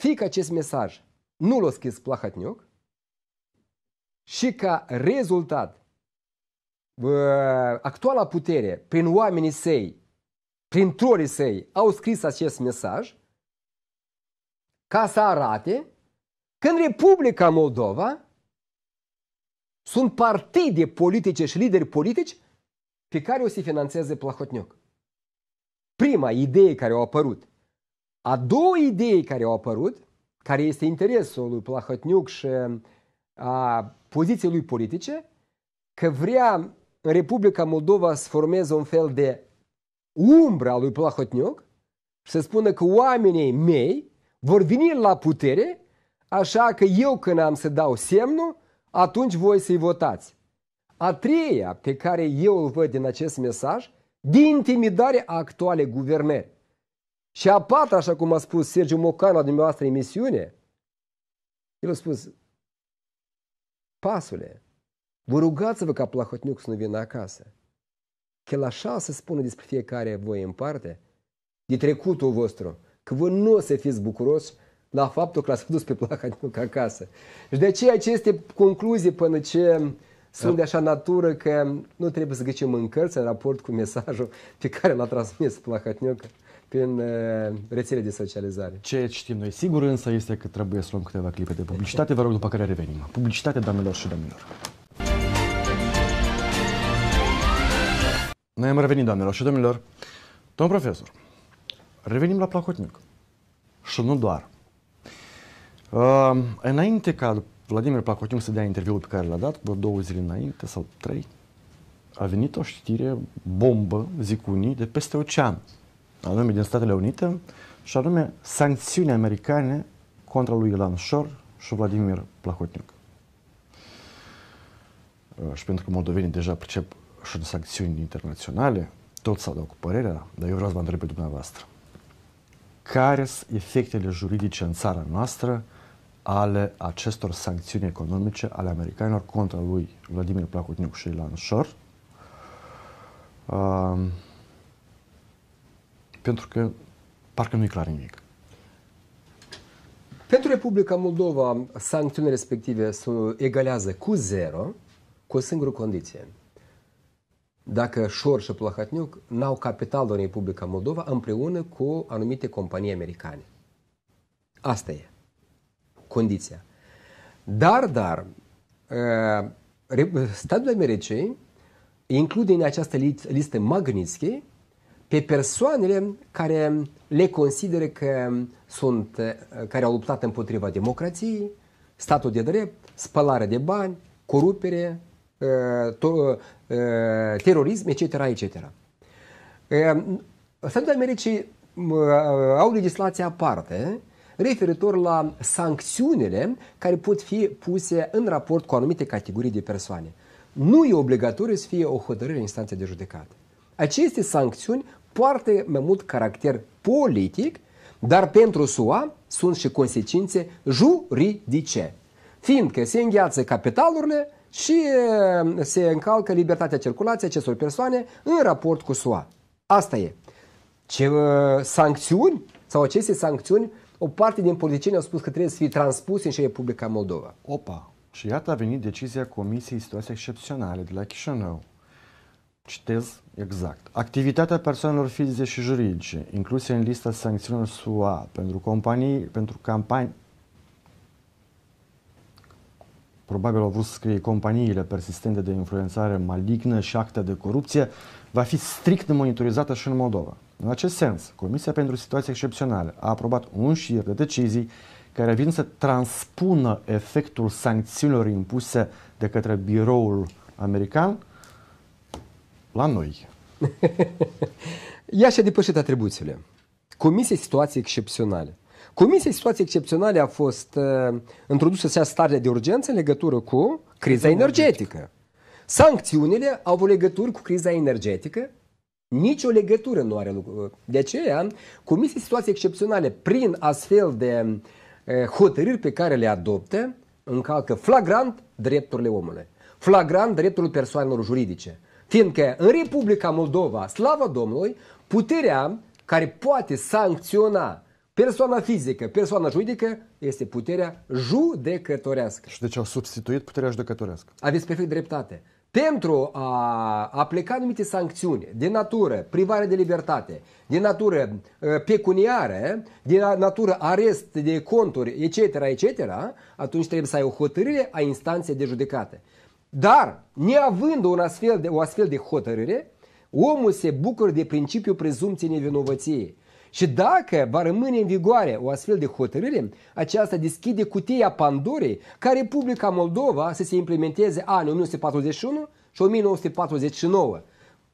Speaker 2: fie că acest mesaj nu l-a scris Plahatniuc și ca rezultat actuala putere prin oamenii săi, prin trorii săi, au scris acest mesaj ca să arate că în Republica Moldova sunt partide politice și lideri politici pe care o să financeze Plahotniuc. Prima idee care au apărut. A doua idee care au apărut, care este interesul lui Plahotniuc și a poziției lui politice, că vrea în Republica Moldova să formeze un fel de umbra lui Plahotniuc și să spună că oamenii mei vor veni la putere, așa că eu când am să dau semnul, atunci voi să-i votați. A treia pe care eu îl văd din acest mesaj, de intimidare a actuale guvernări. Și a patra, așa cum a spus Sergiu Mocan la dumneavoastră emisiune, el a spus, pasule, vă rugați-vă ca Plahotniuc să nu vină acasă. Că așa se spune despre fiecare voi în parte, de trecutul vostru, că voi nu o să fiți bucuroși la faptul că l a dus pe Plahaniuc acasă. Și de aceea aceste concluzii până ce sunt de așa natură că nu trebuie să găsim în cărți în raport cu mesajul pe care l-a transmis Plahatniuc prin uh, rețele de socializare.
Speaker 1: Ce știm noi sigur însă este că trebuie să luăm câteva clipe de publicitate, vă rog după care revenim. Publicitate, doamnelor și domnilor. Noi am revenit, doamnelor și domnilor. Domn profesor, revenim la Plahotniuc. Și nu doar înainte ca Vladimir Placotin să dea interviul pe care l-a dat, vreo două zile înainte sau trei, a venit o știre bombă, zic unii, de peste ocean, anume din Statele Unite, și anume sancțiuni americane contra lui Ilan Șor și Vladimir Plahotniuc. Uh, și pentru că moldovenii deja percep și de sancțiuni internaționale, tot s-au dat cu părerea, dar eu vreau să vă întreb pe dumneavoastră. Care sunt efectele juridice în țara noastră ale acestor sancțiuni economice ale americanilor contra lui Vladimir Placotniuc și Ilan Șor. Um, pentru că parcă nu e clar nimic.
Speaker 2: Pentru Republica Moldova, sancțiunile respective se egalează cu zero, cu o singură condiție. Dacă Șor și Plahatniuc n-au capital în Republica Moldova împreună cu anumite companii americane. Asta e condiția. Dar, dar, uh, statul Americii include în această listă Magnitsky pe persoanele care le consideră că sunt, uh, care au luptat împotriva democrației, statul de drept, spălare de bani, corupere, uh, terorism, etc., etc. statul Americii au legislație aparte referitor la sancțiunile care pot fi puse în raport cu anumite categorii de persoane. Nu e obligatoriu să fie o hotărâre în instanță de judecată. Aceste sancțiuni poartă mai mult caracter politic, dar pentru SUA sunt și consecințe juridice, fiindcă se îngheață capitalurile și eh, se încalcă libertatea circulației acestor persoane în raport cu SUA. Asta e. Ce eh, sancțiuni sau aceste sancțiuni o parte din politicieni au spus că trebuie să fie transpus în și Republica Moldova. Opa! Și iată a venit decizia Comisiei Situații Excepționale de la
Speaker 1: Chișinău. Citez exact. Activitatea persoanelor fizice și juridice, incluse în lista sancțiunilor SUA pentru companii, pentru campanii, probabil au vrut să scrie companiile persistente de influențare malignă și acte de corupție, va fi strict monitorizată și în Moldova. În acest sens, Comisia pentru Situații Excepționale a aprobat un șir de decizii care vin să transpună efectul sancțiunilor impuse de către biroul american
Speaker 2: la noi. Ea și-a depășit atribuțiile. Comisia Situații Excepționale. Comisia Situații Excepționale a fost uh, introdusă să stare de urgență în legătură cu criza energetică. Sancțiunile au avut legături cu criza energetică nici o legătură nu are lucru. De aceea, comisia situații excepționale, prin astfel de eh, hotărâri pe care le adoptă, încalcă flagrant drepturile omului, flagrant drepturile persoanelor juridice. Fiindcă în Republica Moldova, slavă Domnului, puterea care poate sancționa persoana fizică, persoana juridică, este puterea judecătorească. Și deci au substituit puterea judecătorească. Aveți perfect dreptate pentru a aplica anumite sancțiuni de natură, privare de libertate, de natură uh, pecuniară, de natură arest de conturi, etc., etc., atunci trebuie să ai o hotărâre a instanței de judecată. Dar, neavând un astfel de, o astfel de hotărâre, omul se bucură de principiul prezumției nevinovăției. Și dacă va rămâne în vigoare o astfel de hotărâre, aceasta deschide cutia Pandorei ca Republica Moldova să se implementeze anii 1941 și 1949,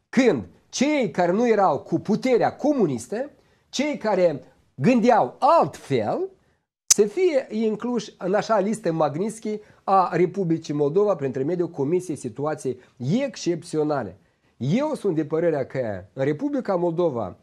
Speaker 2: când cei care nu erau cu puterea comunistă, cei care gândeau altfel, să fie incluși în așa listă Magnitsky a Republicii Moldova prin intermediul Comisiei Situației Excepționale. Eu sunt de părerea că în Republica Moldova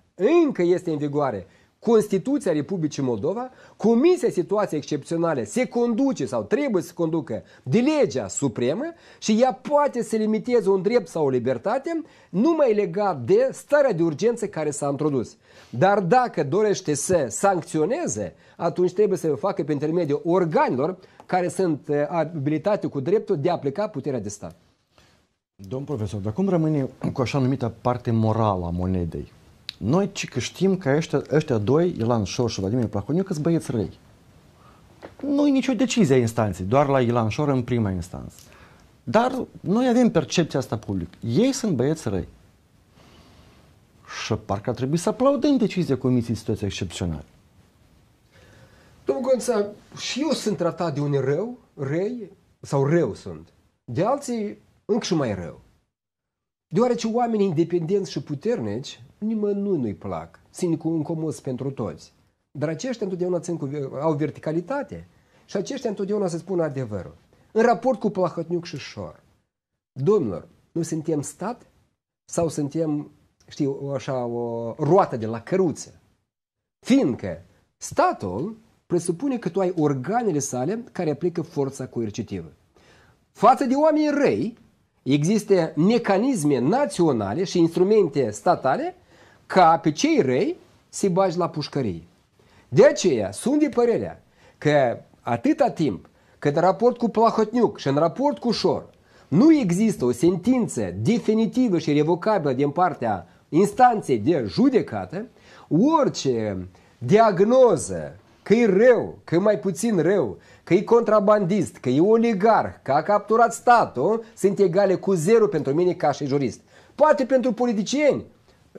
Speaker 2: încă este în vigoare Constituția Republicii Moldova, Comisia Situației Excepționale se conduce sau trebuie să conducă de legea supremă și ea poate să limiteze un drept sau o libertate numai legat de starea de urgență care s-a introdus. Dar dacă dorește să sancționeze, atunci trebuie să o facă prin intermediul organilor care sunt uh, abilitate cu dreptul de a aplica puterea de stat. Domn
Speaker 1: profesor, dar cum rămâne cu așa numită parte morală a monedei? Noi ci că știm că ăștia, ăștia doi, Ilan Șor și Vladimir Plahotniuc, sunt băieți răi. Nu e nicio decizie a instanței, doar la Ilan Șor în prima instanță. Dar noi avem percepția asta public. Ei sunt băieți răi. Și parcă ar trebui să aplaudăm decizia Comisiei Situației Excepționale.
Speaker 2: Domnul Gonța, și eu sunt tratat de unii rău, răi, sau rău sunt. De alții încă și mai rău. Deoarece oamenii independenți și puternici nimănui nu-i plac, Sunt cu comos pentru toți. Dar aceștia întotdeauna țin cu, au verticalitate și aceștia întotdeauna se spun adevărul. În raport cu Plahotniuc și Șor. Domnilor, nu suntem stat sau suntem, știu, așa, o roată de la căruță? Fiindcă statul presupune că tu ai organele sale care aplică forța coercitivă. Față de oameni răi, Există mecanisme naționale și instrumente statale ca pe cei răi să-i bagi la pușcărie. De aceea sunt de părerea că atâta timp cât în raport cu Plahotniuc și în raport cu Șor nu există o sentință definitivă și revocabilă din partea instanței de judecată, orice diagnoză că e rău, că e mai puțin rău, că e contrabandist, că e oligar, că a capturat statul, sunt egale cu zero pentru mine ca și jurist. Poate pentru politicieni,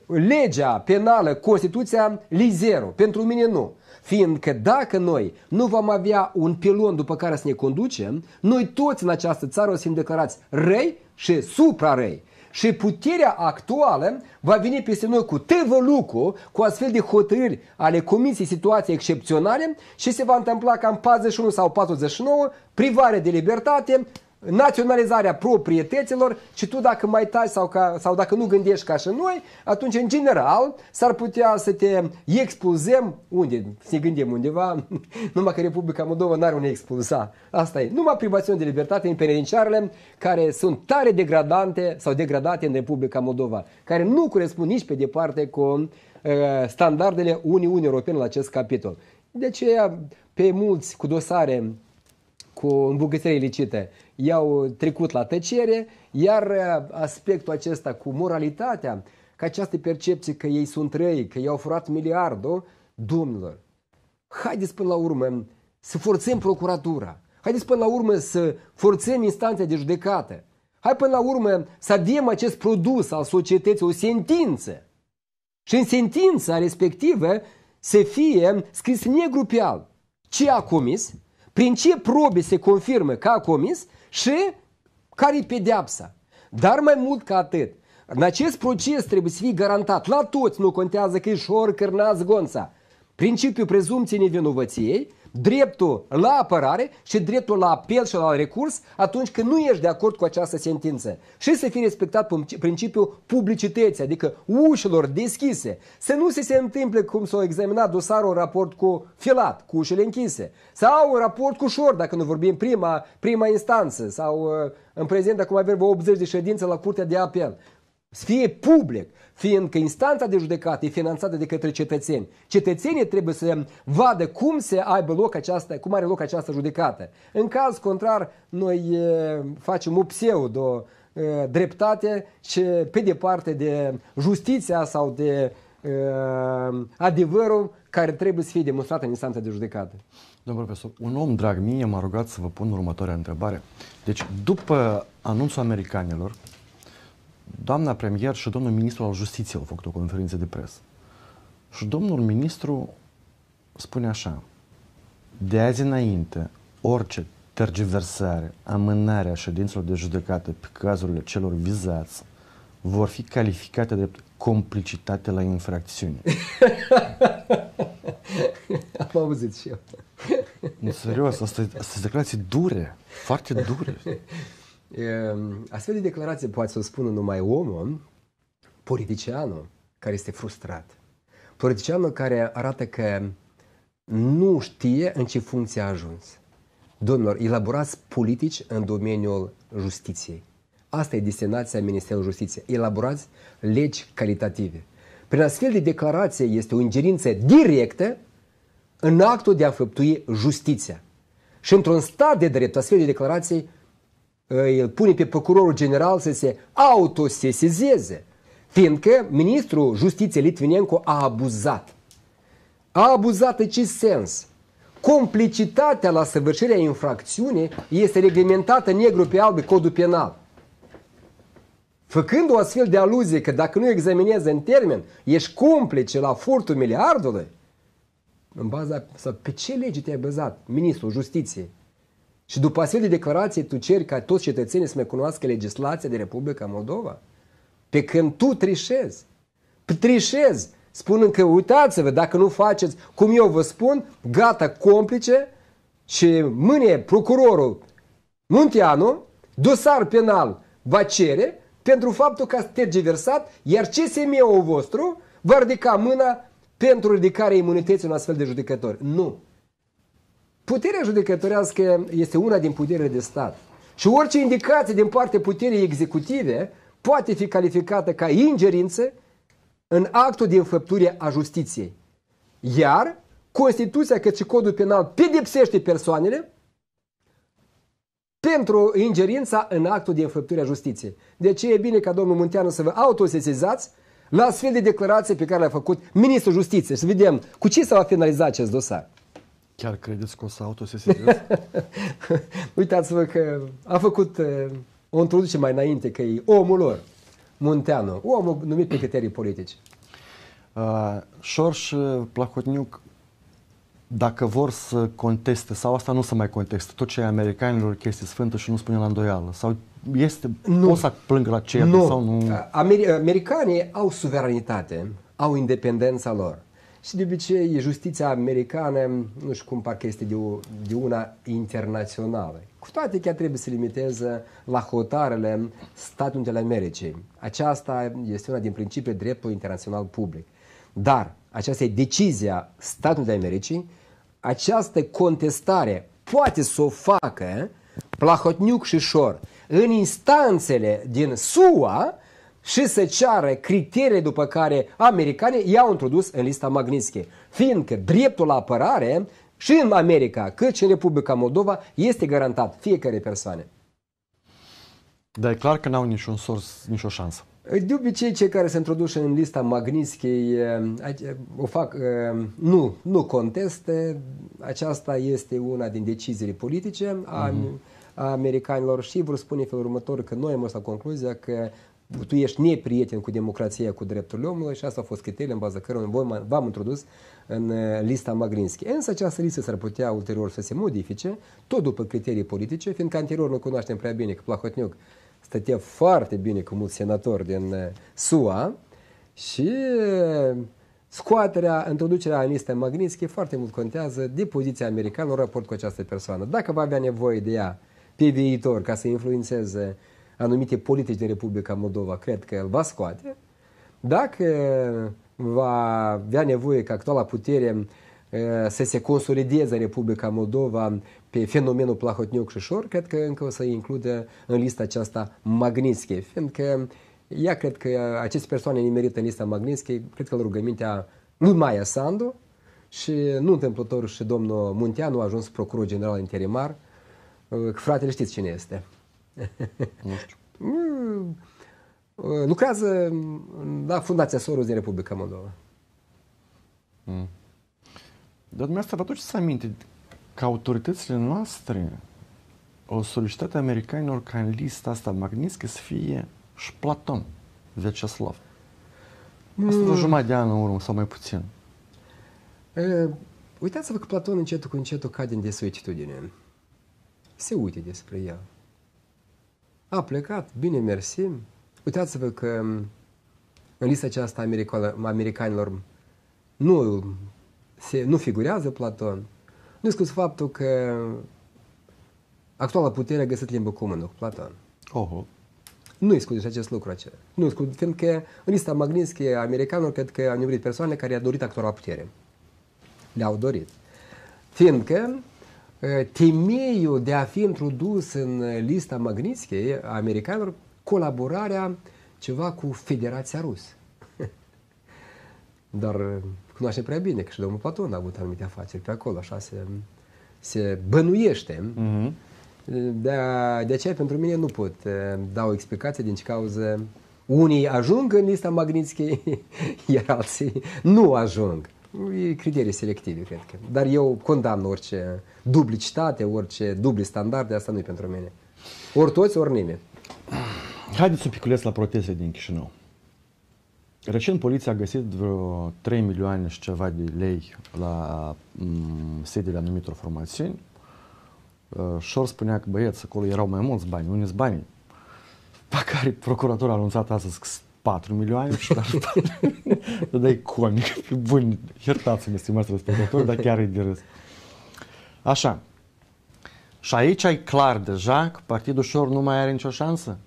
Speaker 2: legea penală, Constituția, li zero. Pentru mine nu. Fiindcă dacă noi nu vom avea un pilon după care să ne conducem, noi toți în această țară o să fim declarați răi și supra-răi și puterea actuală va veni peste noi cu tevălucul, cu astfel de hotărâri ale Comisiei Situații Excepționale și se va întâmpla ca în 41 sau 49 privare de libertate, naționalizarea proprietăților și tu dacă mai tai sau, ca, sau dacă nu gândești ca și noi, atunci în general s-ar putea să te expulzăm unde? Să ne gândim undeva, numai că Republica Moldova n-are unde expulza. Asta e. Numai privațiuni de libertate în penitenciarele care sunt tare degradante sau degradate în Republica Moldova, care nu corespund nici pe departe cu uh, standardele Uniunii Europene la acest capitol. De deci, aceea, pe mulți cu dosare cu îmbogățire ilicite i-au trecut la tăcere, iar uh, aspectul acesta cu moralitatea, că această percepție că ei sunt răi, că i-au furat miliardul, domnilor, haideți până la urmă să forțăm procuratura, haideți până la urmă să forțăm instanța de judecată, hai până la urmă să avem acest produs al societății, o sentință. Și în sentința respectivă să fie scris negru pe alb ce a comis prin ce probe se confirmă că a comis și care-i pedeapsa. Dar mai mult ca atât, în acest proces trebuie să fie garantat la toți, nu contează că e șor, cărnați, gonța. Principiul prezumției nevinovăției dreptul la apărare și dreptul la apel și la recurs atunci când nu ești de acord cu această sentință. Și să fie respectat principiul publicității, adică ușilor deschise. Să nu se, se întâmple cum s-a examinat dosarul în raport cu filat, cu ușile închise. Sau în raport cu șor, dacă nu vorbim prima, prima instanță. Sau uh, în prezent acum avem 80 de ședințe la Curtea de Apel. Să fie public fiindcă instanța de judecată e finanțată de către cetățeni. Cetățenii trebuie să vadă cum se aibă loc această, cum are loc această judecată. În caz contrar, noi facem o pseudo dreptate și pe departe de justiția sau de adevărul care trebuie să fie demonstrat în instanța de judecată.
Speaker 1: Domnul profesor, un om drag mie m-a rugat să vă pun următoarea întrebare. Deci, după anunțul americanilor, doamna premier și domnul ministru al justiției au făcut o conferință de presă. Și domnul ministru spune așa, de azi înainte, orice tergiversare, a ședințelor de judecată pe cazurile celor vizați vor fi calificate drept complicitate la infracțiune.
Speaker 2: Am auzit și eu.
Speaker 1: În serios, asta asta e declarații dure, foarte dure.
Speaker 2: Astfel de declarație poate să o spună numai omul, politicianul care este frustrat. Politicianul care arată că nu știe în ce funcție a ajuns. Domnilor, elaborați politici în domeniul justiției. Asta e destinația Ministerului Justiției. Elaborați legi calitative. Prin astfel de declarație este o ingerință directă în actul de a făptui justiția. Și într-un stat de drept, astfel de declarații îl pune pe procurorul general să se autosesizeze, fiindcă ministrul justiției Litvinenko a abuzat. A abuzat în ce sens? Complicitatea la săvârșirea infracțiunii este reglementată negru pe alb codul penal. Făcând o astfel de aluzie că dacă nu examinezi în termen, ești complice la furtul miliardului, în baza, sau pe ce lege te-ai bazat ministrul justiției? Și după astfel de declarații, tu ceri ca toți cetățenii să mai cunoască legislația de Republica Moldova? Pe când tu trișezi. Trișezi, spunând că uitați-vă, dacă nu faceți cum eu vă spun, gata, complice și mâine procurorul Munteanu dosar penal va cere pentru faptul că ați tergiversat, iar CSM-ul vostru va ridica mâna pentru ridicarea imunității un astfel de judecători. Nu. Puterea judecătorească este una din puterile de stat. Și orice indicație din partea puterii executive poate fi calificată ca ingerință în actul de înfăpturie a justiției. Iar Constituția, cât și codul penal, pedepsește persoanele pentru ingerința în actul de înfăpturi a justiției. De deci ce e bine ca domnul Munteanu să vă autosesizați la astfel de declarații pe care le-a făcut Ministrul Justiției. Să vedem cu ce s-a finalizat acest dosar.
Speaker 1: Chiar credeți că o să autosesizez?
Speaker 2: Uitați-vă că a făcut eh, o introducere mai înainte, că e omul lor, Munteanu, omul numit pe criterii politici. Uh, Șorș
Speaker 1: uh, Placotniuc, dacă vor să conteste sau asta nu se mai conteste, tot ce e americanilor chestie sfântă și nu spune la îndoială sau este, nu. o să plâng la ce? sau nu?
Speaker 2: Ameri- americanii au suveranitate, au independența lor. Și de obicei, justiția americană, nu știu cum, parcă este de, o, de una internațională. Cu toate că ea trebuie să limiteze la hotarele statului Americii. Aceasta este una din principiile dreptului internațional public. Dar aceasta e decizia Statului Unite Americii, această contestare poate să o facă Plahotniuc și Șor în instanțele din SUA și să ceară criterii după care americanii i-au introdus în lista Magnitsky, fiindcă dreptul la apărare și în America, cât și în Republica Moldova, este garantat fiecare persoane.
Speaker 1: Dar e clar că n-au niciun sors, nicio șansă.
Speaker 2: De obicei, cei care se introduce în lista Magnitsky eh, eh, o fac, eh, nu, nu conteste. Aceasta este una din deciziile politice a, mm-hmm. a americanilor și vor spune felul următor că noi am ajuns la concluzia că tu ești neprieten cu democrația, cu drepturile omului și asta a fost criteriul în baza căruia voi v-am introdus în uh, lista Magrinski. Însă această listă s-ar putea ulterior să se modifice, tot după criterii politice, fiindcă anterior nu cunoaștem prea bine că Plahotniuc stătea foarte bine cu mulți senatori din uh, SUA și uh, scoaterea, introducerea în listă Magrinski foarte mult contează de poziția americană în raport cu această persoană. Dacă va avea nevoie de ea pe viitor ca să influențeze anumite politici din Republica Moldova, cred că îl va scoate. Dacă va avea nevoie ca actuala putere eh, să se consolideze Republica Moldova pe fenomenul Plahotniuc și Șor, cred că încă o să include în lista aceasta Magnitsky, fiindcă ea cred că aceste persoane nimerită în lista Magnitsky, cred că rugămintea lui Maia Sandu și nu întâmplător și domnul Munteanu a ajuns procuror general interimar. Eh, fratele știți cine este. Nu știu. Mm. Lucrează la da, Fundația Soros din Republica Moldova.
Speaker 1: Mm. Dar dumneavoastră vă aduceți aminte că autoritățile noastre au solicitat americanilor ca în lista asta Magnitsky să fie și Platon,
Speaker 2: Vyacheslav. Asta mm. jumătate de an în urmă sau mai puțin. Uh, uitați-vă că Platon încetul cu încetul cade în desuetitudine. Se uite despre el. A plecat, bine, mersi. Uitați-vă că mm, în lista aceasta americanilor nu, se, nu figurează Platon. Nu exclus faptul că actuala putere a găsit limbă comună cu Platon. Oho. Nu scus și acest lucru acela. Nu exclud, fiindcă în lista Magnitsky americanilor cred că au nimerit persoane care i-au dorit actuala putere. Le-au dorit. Fiindcă Eh, temeiul de a fi introdus în lista Magnitsky a americanilor, colaborarea ceva cu Federația Rusă. Dar eh, cunoaște prea bine că și domnul Paton a avut anumite afaceri pe acolo, așa se, se bănuiește. Mm-hmm. Eh, de, de aceea pentru mine nu pot da o explicație din ce cauză unii ajung în lista Magnitsky, iar alții nu ajung. E criterii selective, cred că. Dar eu condamn orice duplicitate, orice dubli standarde, asta nu e pentru mine. Ori toți, ori nimeni.
Speaker 1: Haideți să piculeți la proteste din Chișinău. Recent poliția a găsit vreo 3 milioane și ceva de lei la mm, sediile anumitor formațiuni. Uh, Șor spunea că băieți, acolo erau mai mulți bani, unii banii. Pe care procuratorul a anunțat astăzi 4 milioane și dar da, e comic, bun, iertați-mă, stimați respectatori, dar chiar e de râs. Așa, și aici e clar deja că Partidul Șor nu mai are nicio șansă.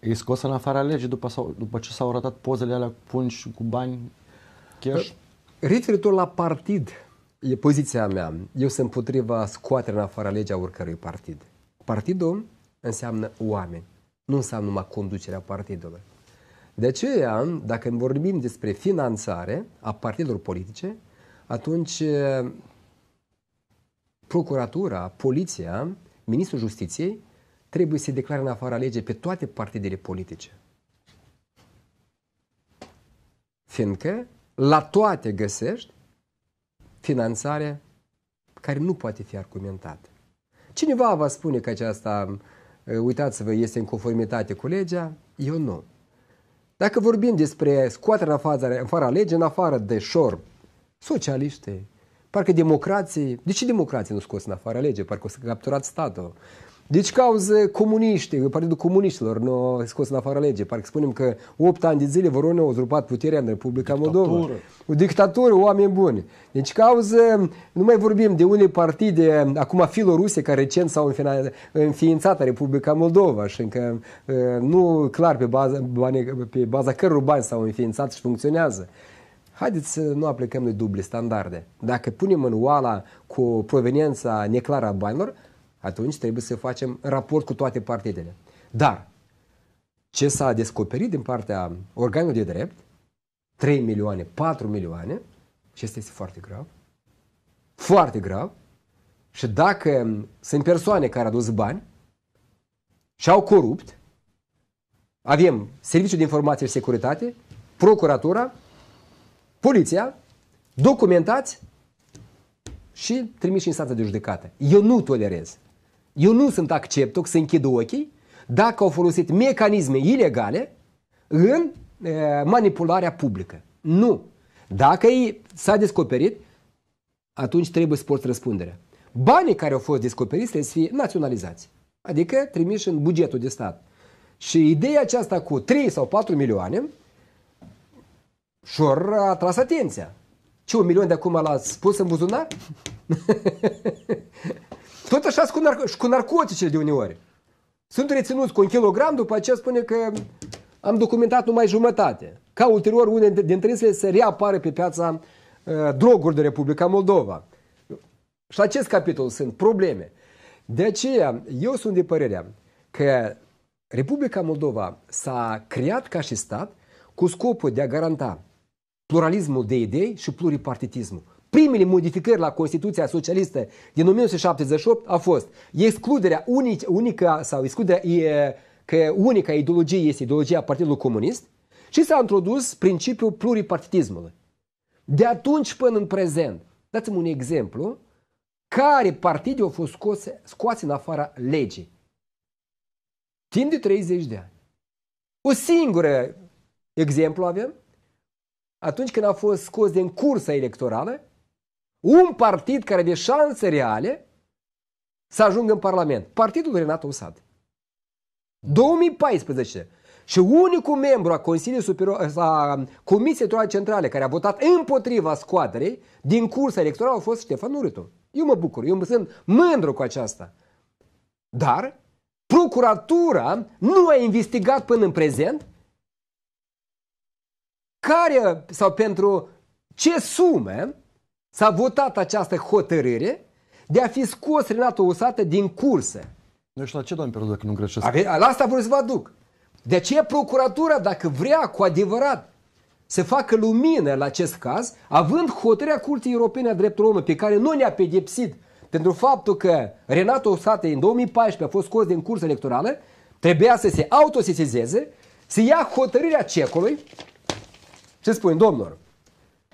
Speaker 1: E scos în afara
Speaker 2: legii după, sau, după ce s-au arătat pozele alea cu pungi, cu bani, cash. Referitor la partid, e poziția mea. Eu sunt împotriva scoaterea în afara legea oricărui partid. Partidul înseamnă oameni, nu înseamnă numai conducerea partidului. De aceea, dacă vorbim despre finanțare a partidelor politice, atunci eh, procuratura, poliția, ministrul justiției trebuie să declare în afara legei pe toate partidele politice. Fiindcă la toate găsești finanțare care nu poate fi argumentată. Cineva va spune că aceasta, eh, uitați-vă, este în conformitate cu legea, eu nu. Dacă vorbim despre scoaterea în, în afara lege, în afară de șor, socialiște, parcă democrații, de ce democrații nu scos în afara lege, Parcă o să capturat statul. Deci cauze comuniste, Partidul Comuniștilor nu a scos în afară lege. Parcă spunem că 8 ani de zile Vorona a uzurpat puterea în Republica Moldova. O dictatură, oameni buni. Deci cauză, nu mai vorbim de unele partide, acum filoruse, care recent s-au înființat în Republica Moldova și încă nu clar pe baza, pe baza căror bani s-au înființat și funcționează. Haideți să nu aplicăm noi duble standarde. Dacă punem în oala cu proveniența neclară a banilor, atunci trebuie să facem raport cu toate partidele. Dar ce s-a descoperit din partea organului de drept, 3 milioane, 4 milioane, și este este foarte grav, foarte grav, și dacă sunt persoane care au adus bani și au corupt, avem Serviciul de Informație și Securitate, Procuratura, Poliția, documentați și trimiși în instanță de judecată. Eu nu tolerez eu nu sunt acceptul să închid ochii dacă au folosit mecanisme ilegale în e, manipularea publică. Nu. Dacă ei s-a descoperit, atunci trebuie porți răspunderea. Banii care au fost descoperiți trebuie să fie naționalizați, adică trimiși în bugetul de stat. Și ideea aceasta cu 3 sau 4 milioane și a atras atenția. Ce, un milion de acum l-ați spus în buzunar? Tot așa și cu, narco- și cu narcoticele de uneori. Sunt reținuți cu un kilogram, după aceea spune că am documentat numai jumătate. Ca ulterior, unele dintre ele se reapare pe piața uh, droguri de Republica Moldova. Și acest capitol sunt probleme. De aceea, eu sunt de părerea că Republica Moldova s-a creat ca și stat cu scopul de a garanta pluralismul de idei și pluripartitismul. Primele modificări la Constituția Socialistă din 1978 a fost excluderea unic, unică sau excluderea e, că unica ideologie este ideologia Partidului Comunist și s-a introdus principiul pluripartitismului. De atunci până în prezent, dați-mi un exemplu, care partide au fost scoase, scoase în afara legii? Timp de 30 de ani. O singură exemplu avem, atunci când a fost scos din cursa electorală, un partid care de șanse reale să ajungă în Parlament. Partidul Renato Usad. 2014. Și unicul membru a Consiliului Superior, a Comisiei Electorale Centrale care a votat împotriva scoaterei din cursa electorală a fost Ștefan Uritu. Eu mă bucur, eu mă sunt mândru cu aceasta. Dar procuratura nu a investigat până în prezent care sau pentru ce sume S-a votat această hotărâre de a fi scos Renato Usată din curse. Nu știu la ce doamne perioadă dacă nu greșesc? Ave, la asta vreau să vă aduc. De aceea procuratura, dacă vrea cu adevărat să facă lumină la acest caz, având hotărârea Curții Europene a Drepturilor Omului, pe care nu ne-a pedepsit pentru faptul că Renato Usate în 2014 a fost scos din curs electorală, trebuia să se autosesizeze, să ia hotărârea cecului Ce spun, domnilor,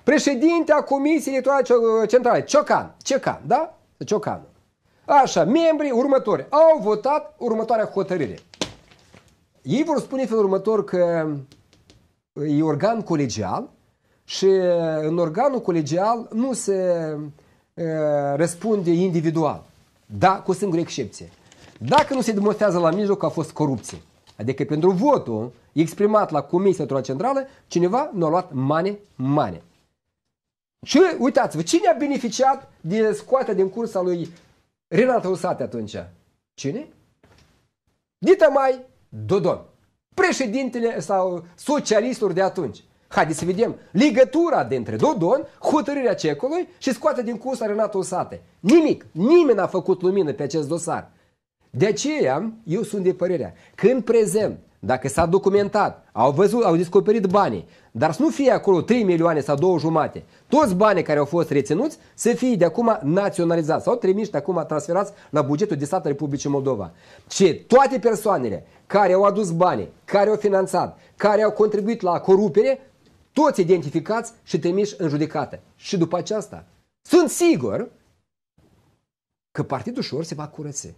Speaker 2: Președintea Comisiei Electorale Centrale, Ciocan, Ciocan, da? Ciocan. Așa, membrii următori au votat următoarea hotărâre. Ei vor spune felul următor că e organ colegial și în organul colegial nu se e, răspunde individual. Da, cu singură excepție. Dacă nu se demonstrează la mijloc că a fost corupție, adică pentru votul exprimat la Comisia Centrală, cineva nu a luat mane, mane. Și uitați-vă, cine a beneficiat din scoate din cursa lui Renat Usate atunci? Cine? Dita Mai Dodon. Președintele sau socialistul de atunci. Haideți să vedem legătura dintre Dodon, hotărârea cecului și scoate din cursa Renat Usate. Nimic, nimeni n-a făcut lumină pe acest dosar. De aceea, eu sunt de părerea că în prezent dacă s-a documentat, au văzut, au descoperit banii, dar să nu fie acolo 3 milioane sau 2 jumate. Toți banii care au fost reținuți să fie de acum naționalizați sau trimiși de acum transferați la bugetul de stat Republicii Moldova. Ce toate persoanele care au adus banii, care au finanțat, care au contribuit la corupere, toți identificați și trimiși în judecată. Și după aceasta, sunt sigur că partidul ușor se va curăța,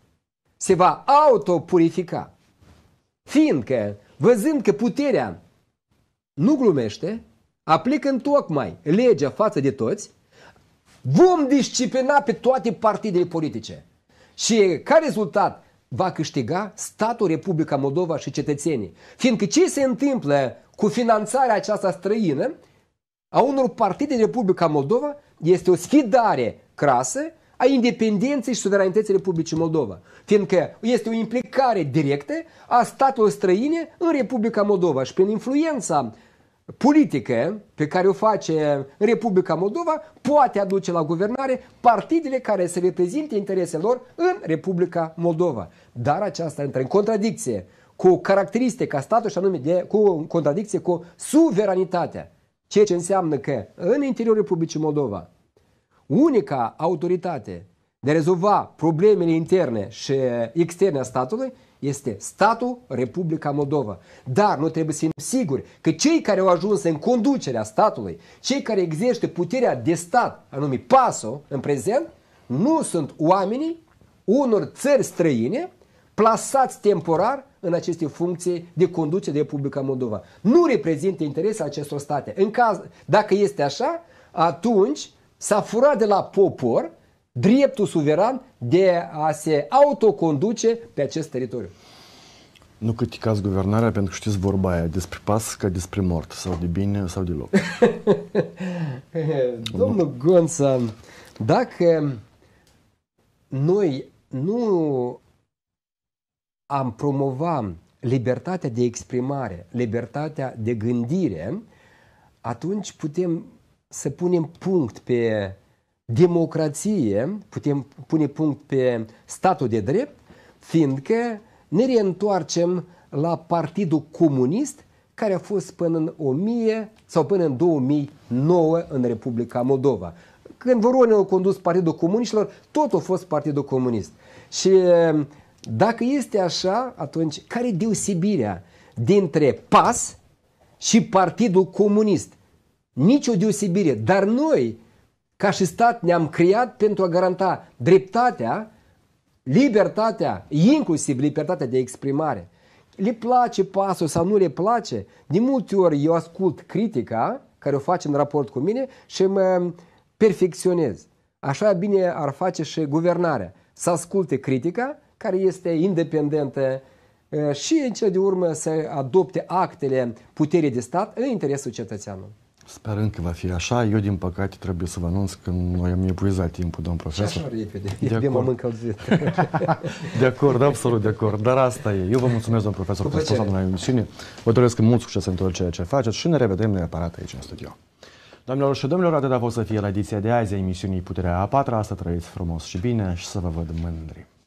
Speaker 2: Se va autopurifica. Fiindcă, văzând că puterea nu glumește, aplică în tocmai legea față de toți, vom disciplina pe toate partidele politice. Și ca rezultat va câștiga statul Republica Moldova și cetățenii. Fiindcă ce se întâmplă cu finanțarea aceasta străină a unor partide din Republica Moldova este o sfidare crasă a independenței și suveranității Republicii Moldova, fiindcă este o implicare directă a statului străine în Republica Moldova și prin influența politică pe care o face Republica Moldova poate aduce la guvernare partidele care să reprezinte interesele lor în Republica Moldova. Dar aceasta intră în contradicție cu caracteristica statului și anume de, cu contradicție cu suveranitatea. Ceea ce înseamnă că în interiorul Republicii Moldova unica autoritate de a rezolva problemele interne și externe a statului este statul Republica Moldova. Dar noi trebuie să fim siguri că cei care au ajuns în conducerea statului, cei care exercită puterea de stat, anume PASO, în prezent, nu sunt oamenii unor țări străine plasați temporar în aceste funcții de conducere de Republica Moldova. Nu reprezintă interesele acestor state. În caz, dacă este așa, atunci s-a furat de la popor dreptul suveran de a se autoconduce pe acest teritoriu.
Speaker 1: Nu criticați guvernarea pentru că știți vorba aia despre pas ca despre mort sau de bine sau de loc.
Speaker 2: Domnul Gonțan, dacă noi nu am promova libertatea de exprimare, libertatea de gândire, atunci putem să punem punct pe democrație, putem pune punct pe statul de drept, fiindcă ne reîntoarcem la Partidul Comunist care a fost până în 1000 sau până în 2009 în Republica Moldova. Când Voronin a condus Partidul Comuniștilor, tot a fost Partidul Comunist. Și dacă este așa, atunci care e deosebirea dintre PAS și Partidul Comunist? nici o deosebire. Dar noi, ca și stat, ne-am creat pentru a garanta dreptatea, libertatea, inclusiv libertatea de exprimare. Le place pasul sau nu le place, de multe ori eu ascult critica care o face în raport cu mine și mă perfecționez. Așa bine ar face și guvernarea. Să asculte critica care este independentă eh, și în cele de urmă să adopte actele puterii de stat în interesul cetățeanului.
Speaker 1: Sperând că va fi așa, eu din păcate trebuie să vă anunț că noi am epuizat timpul, domn profesor. Așa repede, de m-am încălzit. de acord, absolut de acord, dar asta e. Eu vă mulțumesc, domn profesor, că ați fost la emisiune. Vă doresc mult succes în tot ceea ce faceți și ne revedem neapărat aici în studio. Doamnelor și domnilor, atât a fost să fie la ediția de azi a emisiunii Puterea a patra. Să trăiți frumos și bine și să vă văd mândri.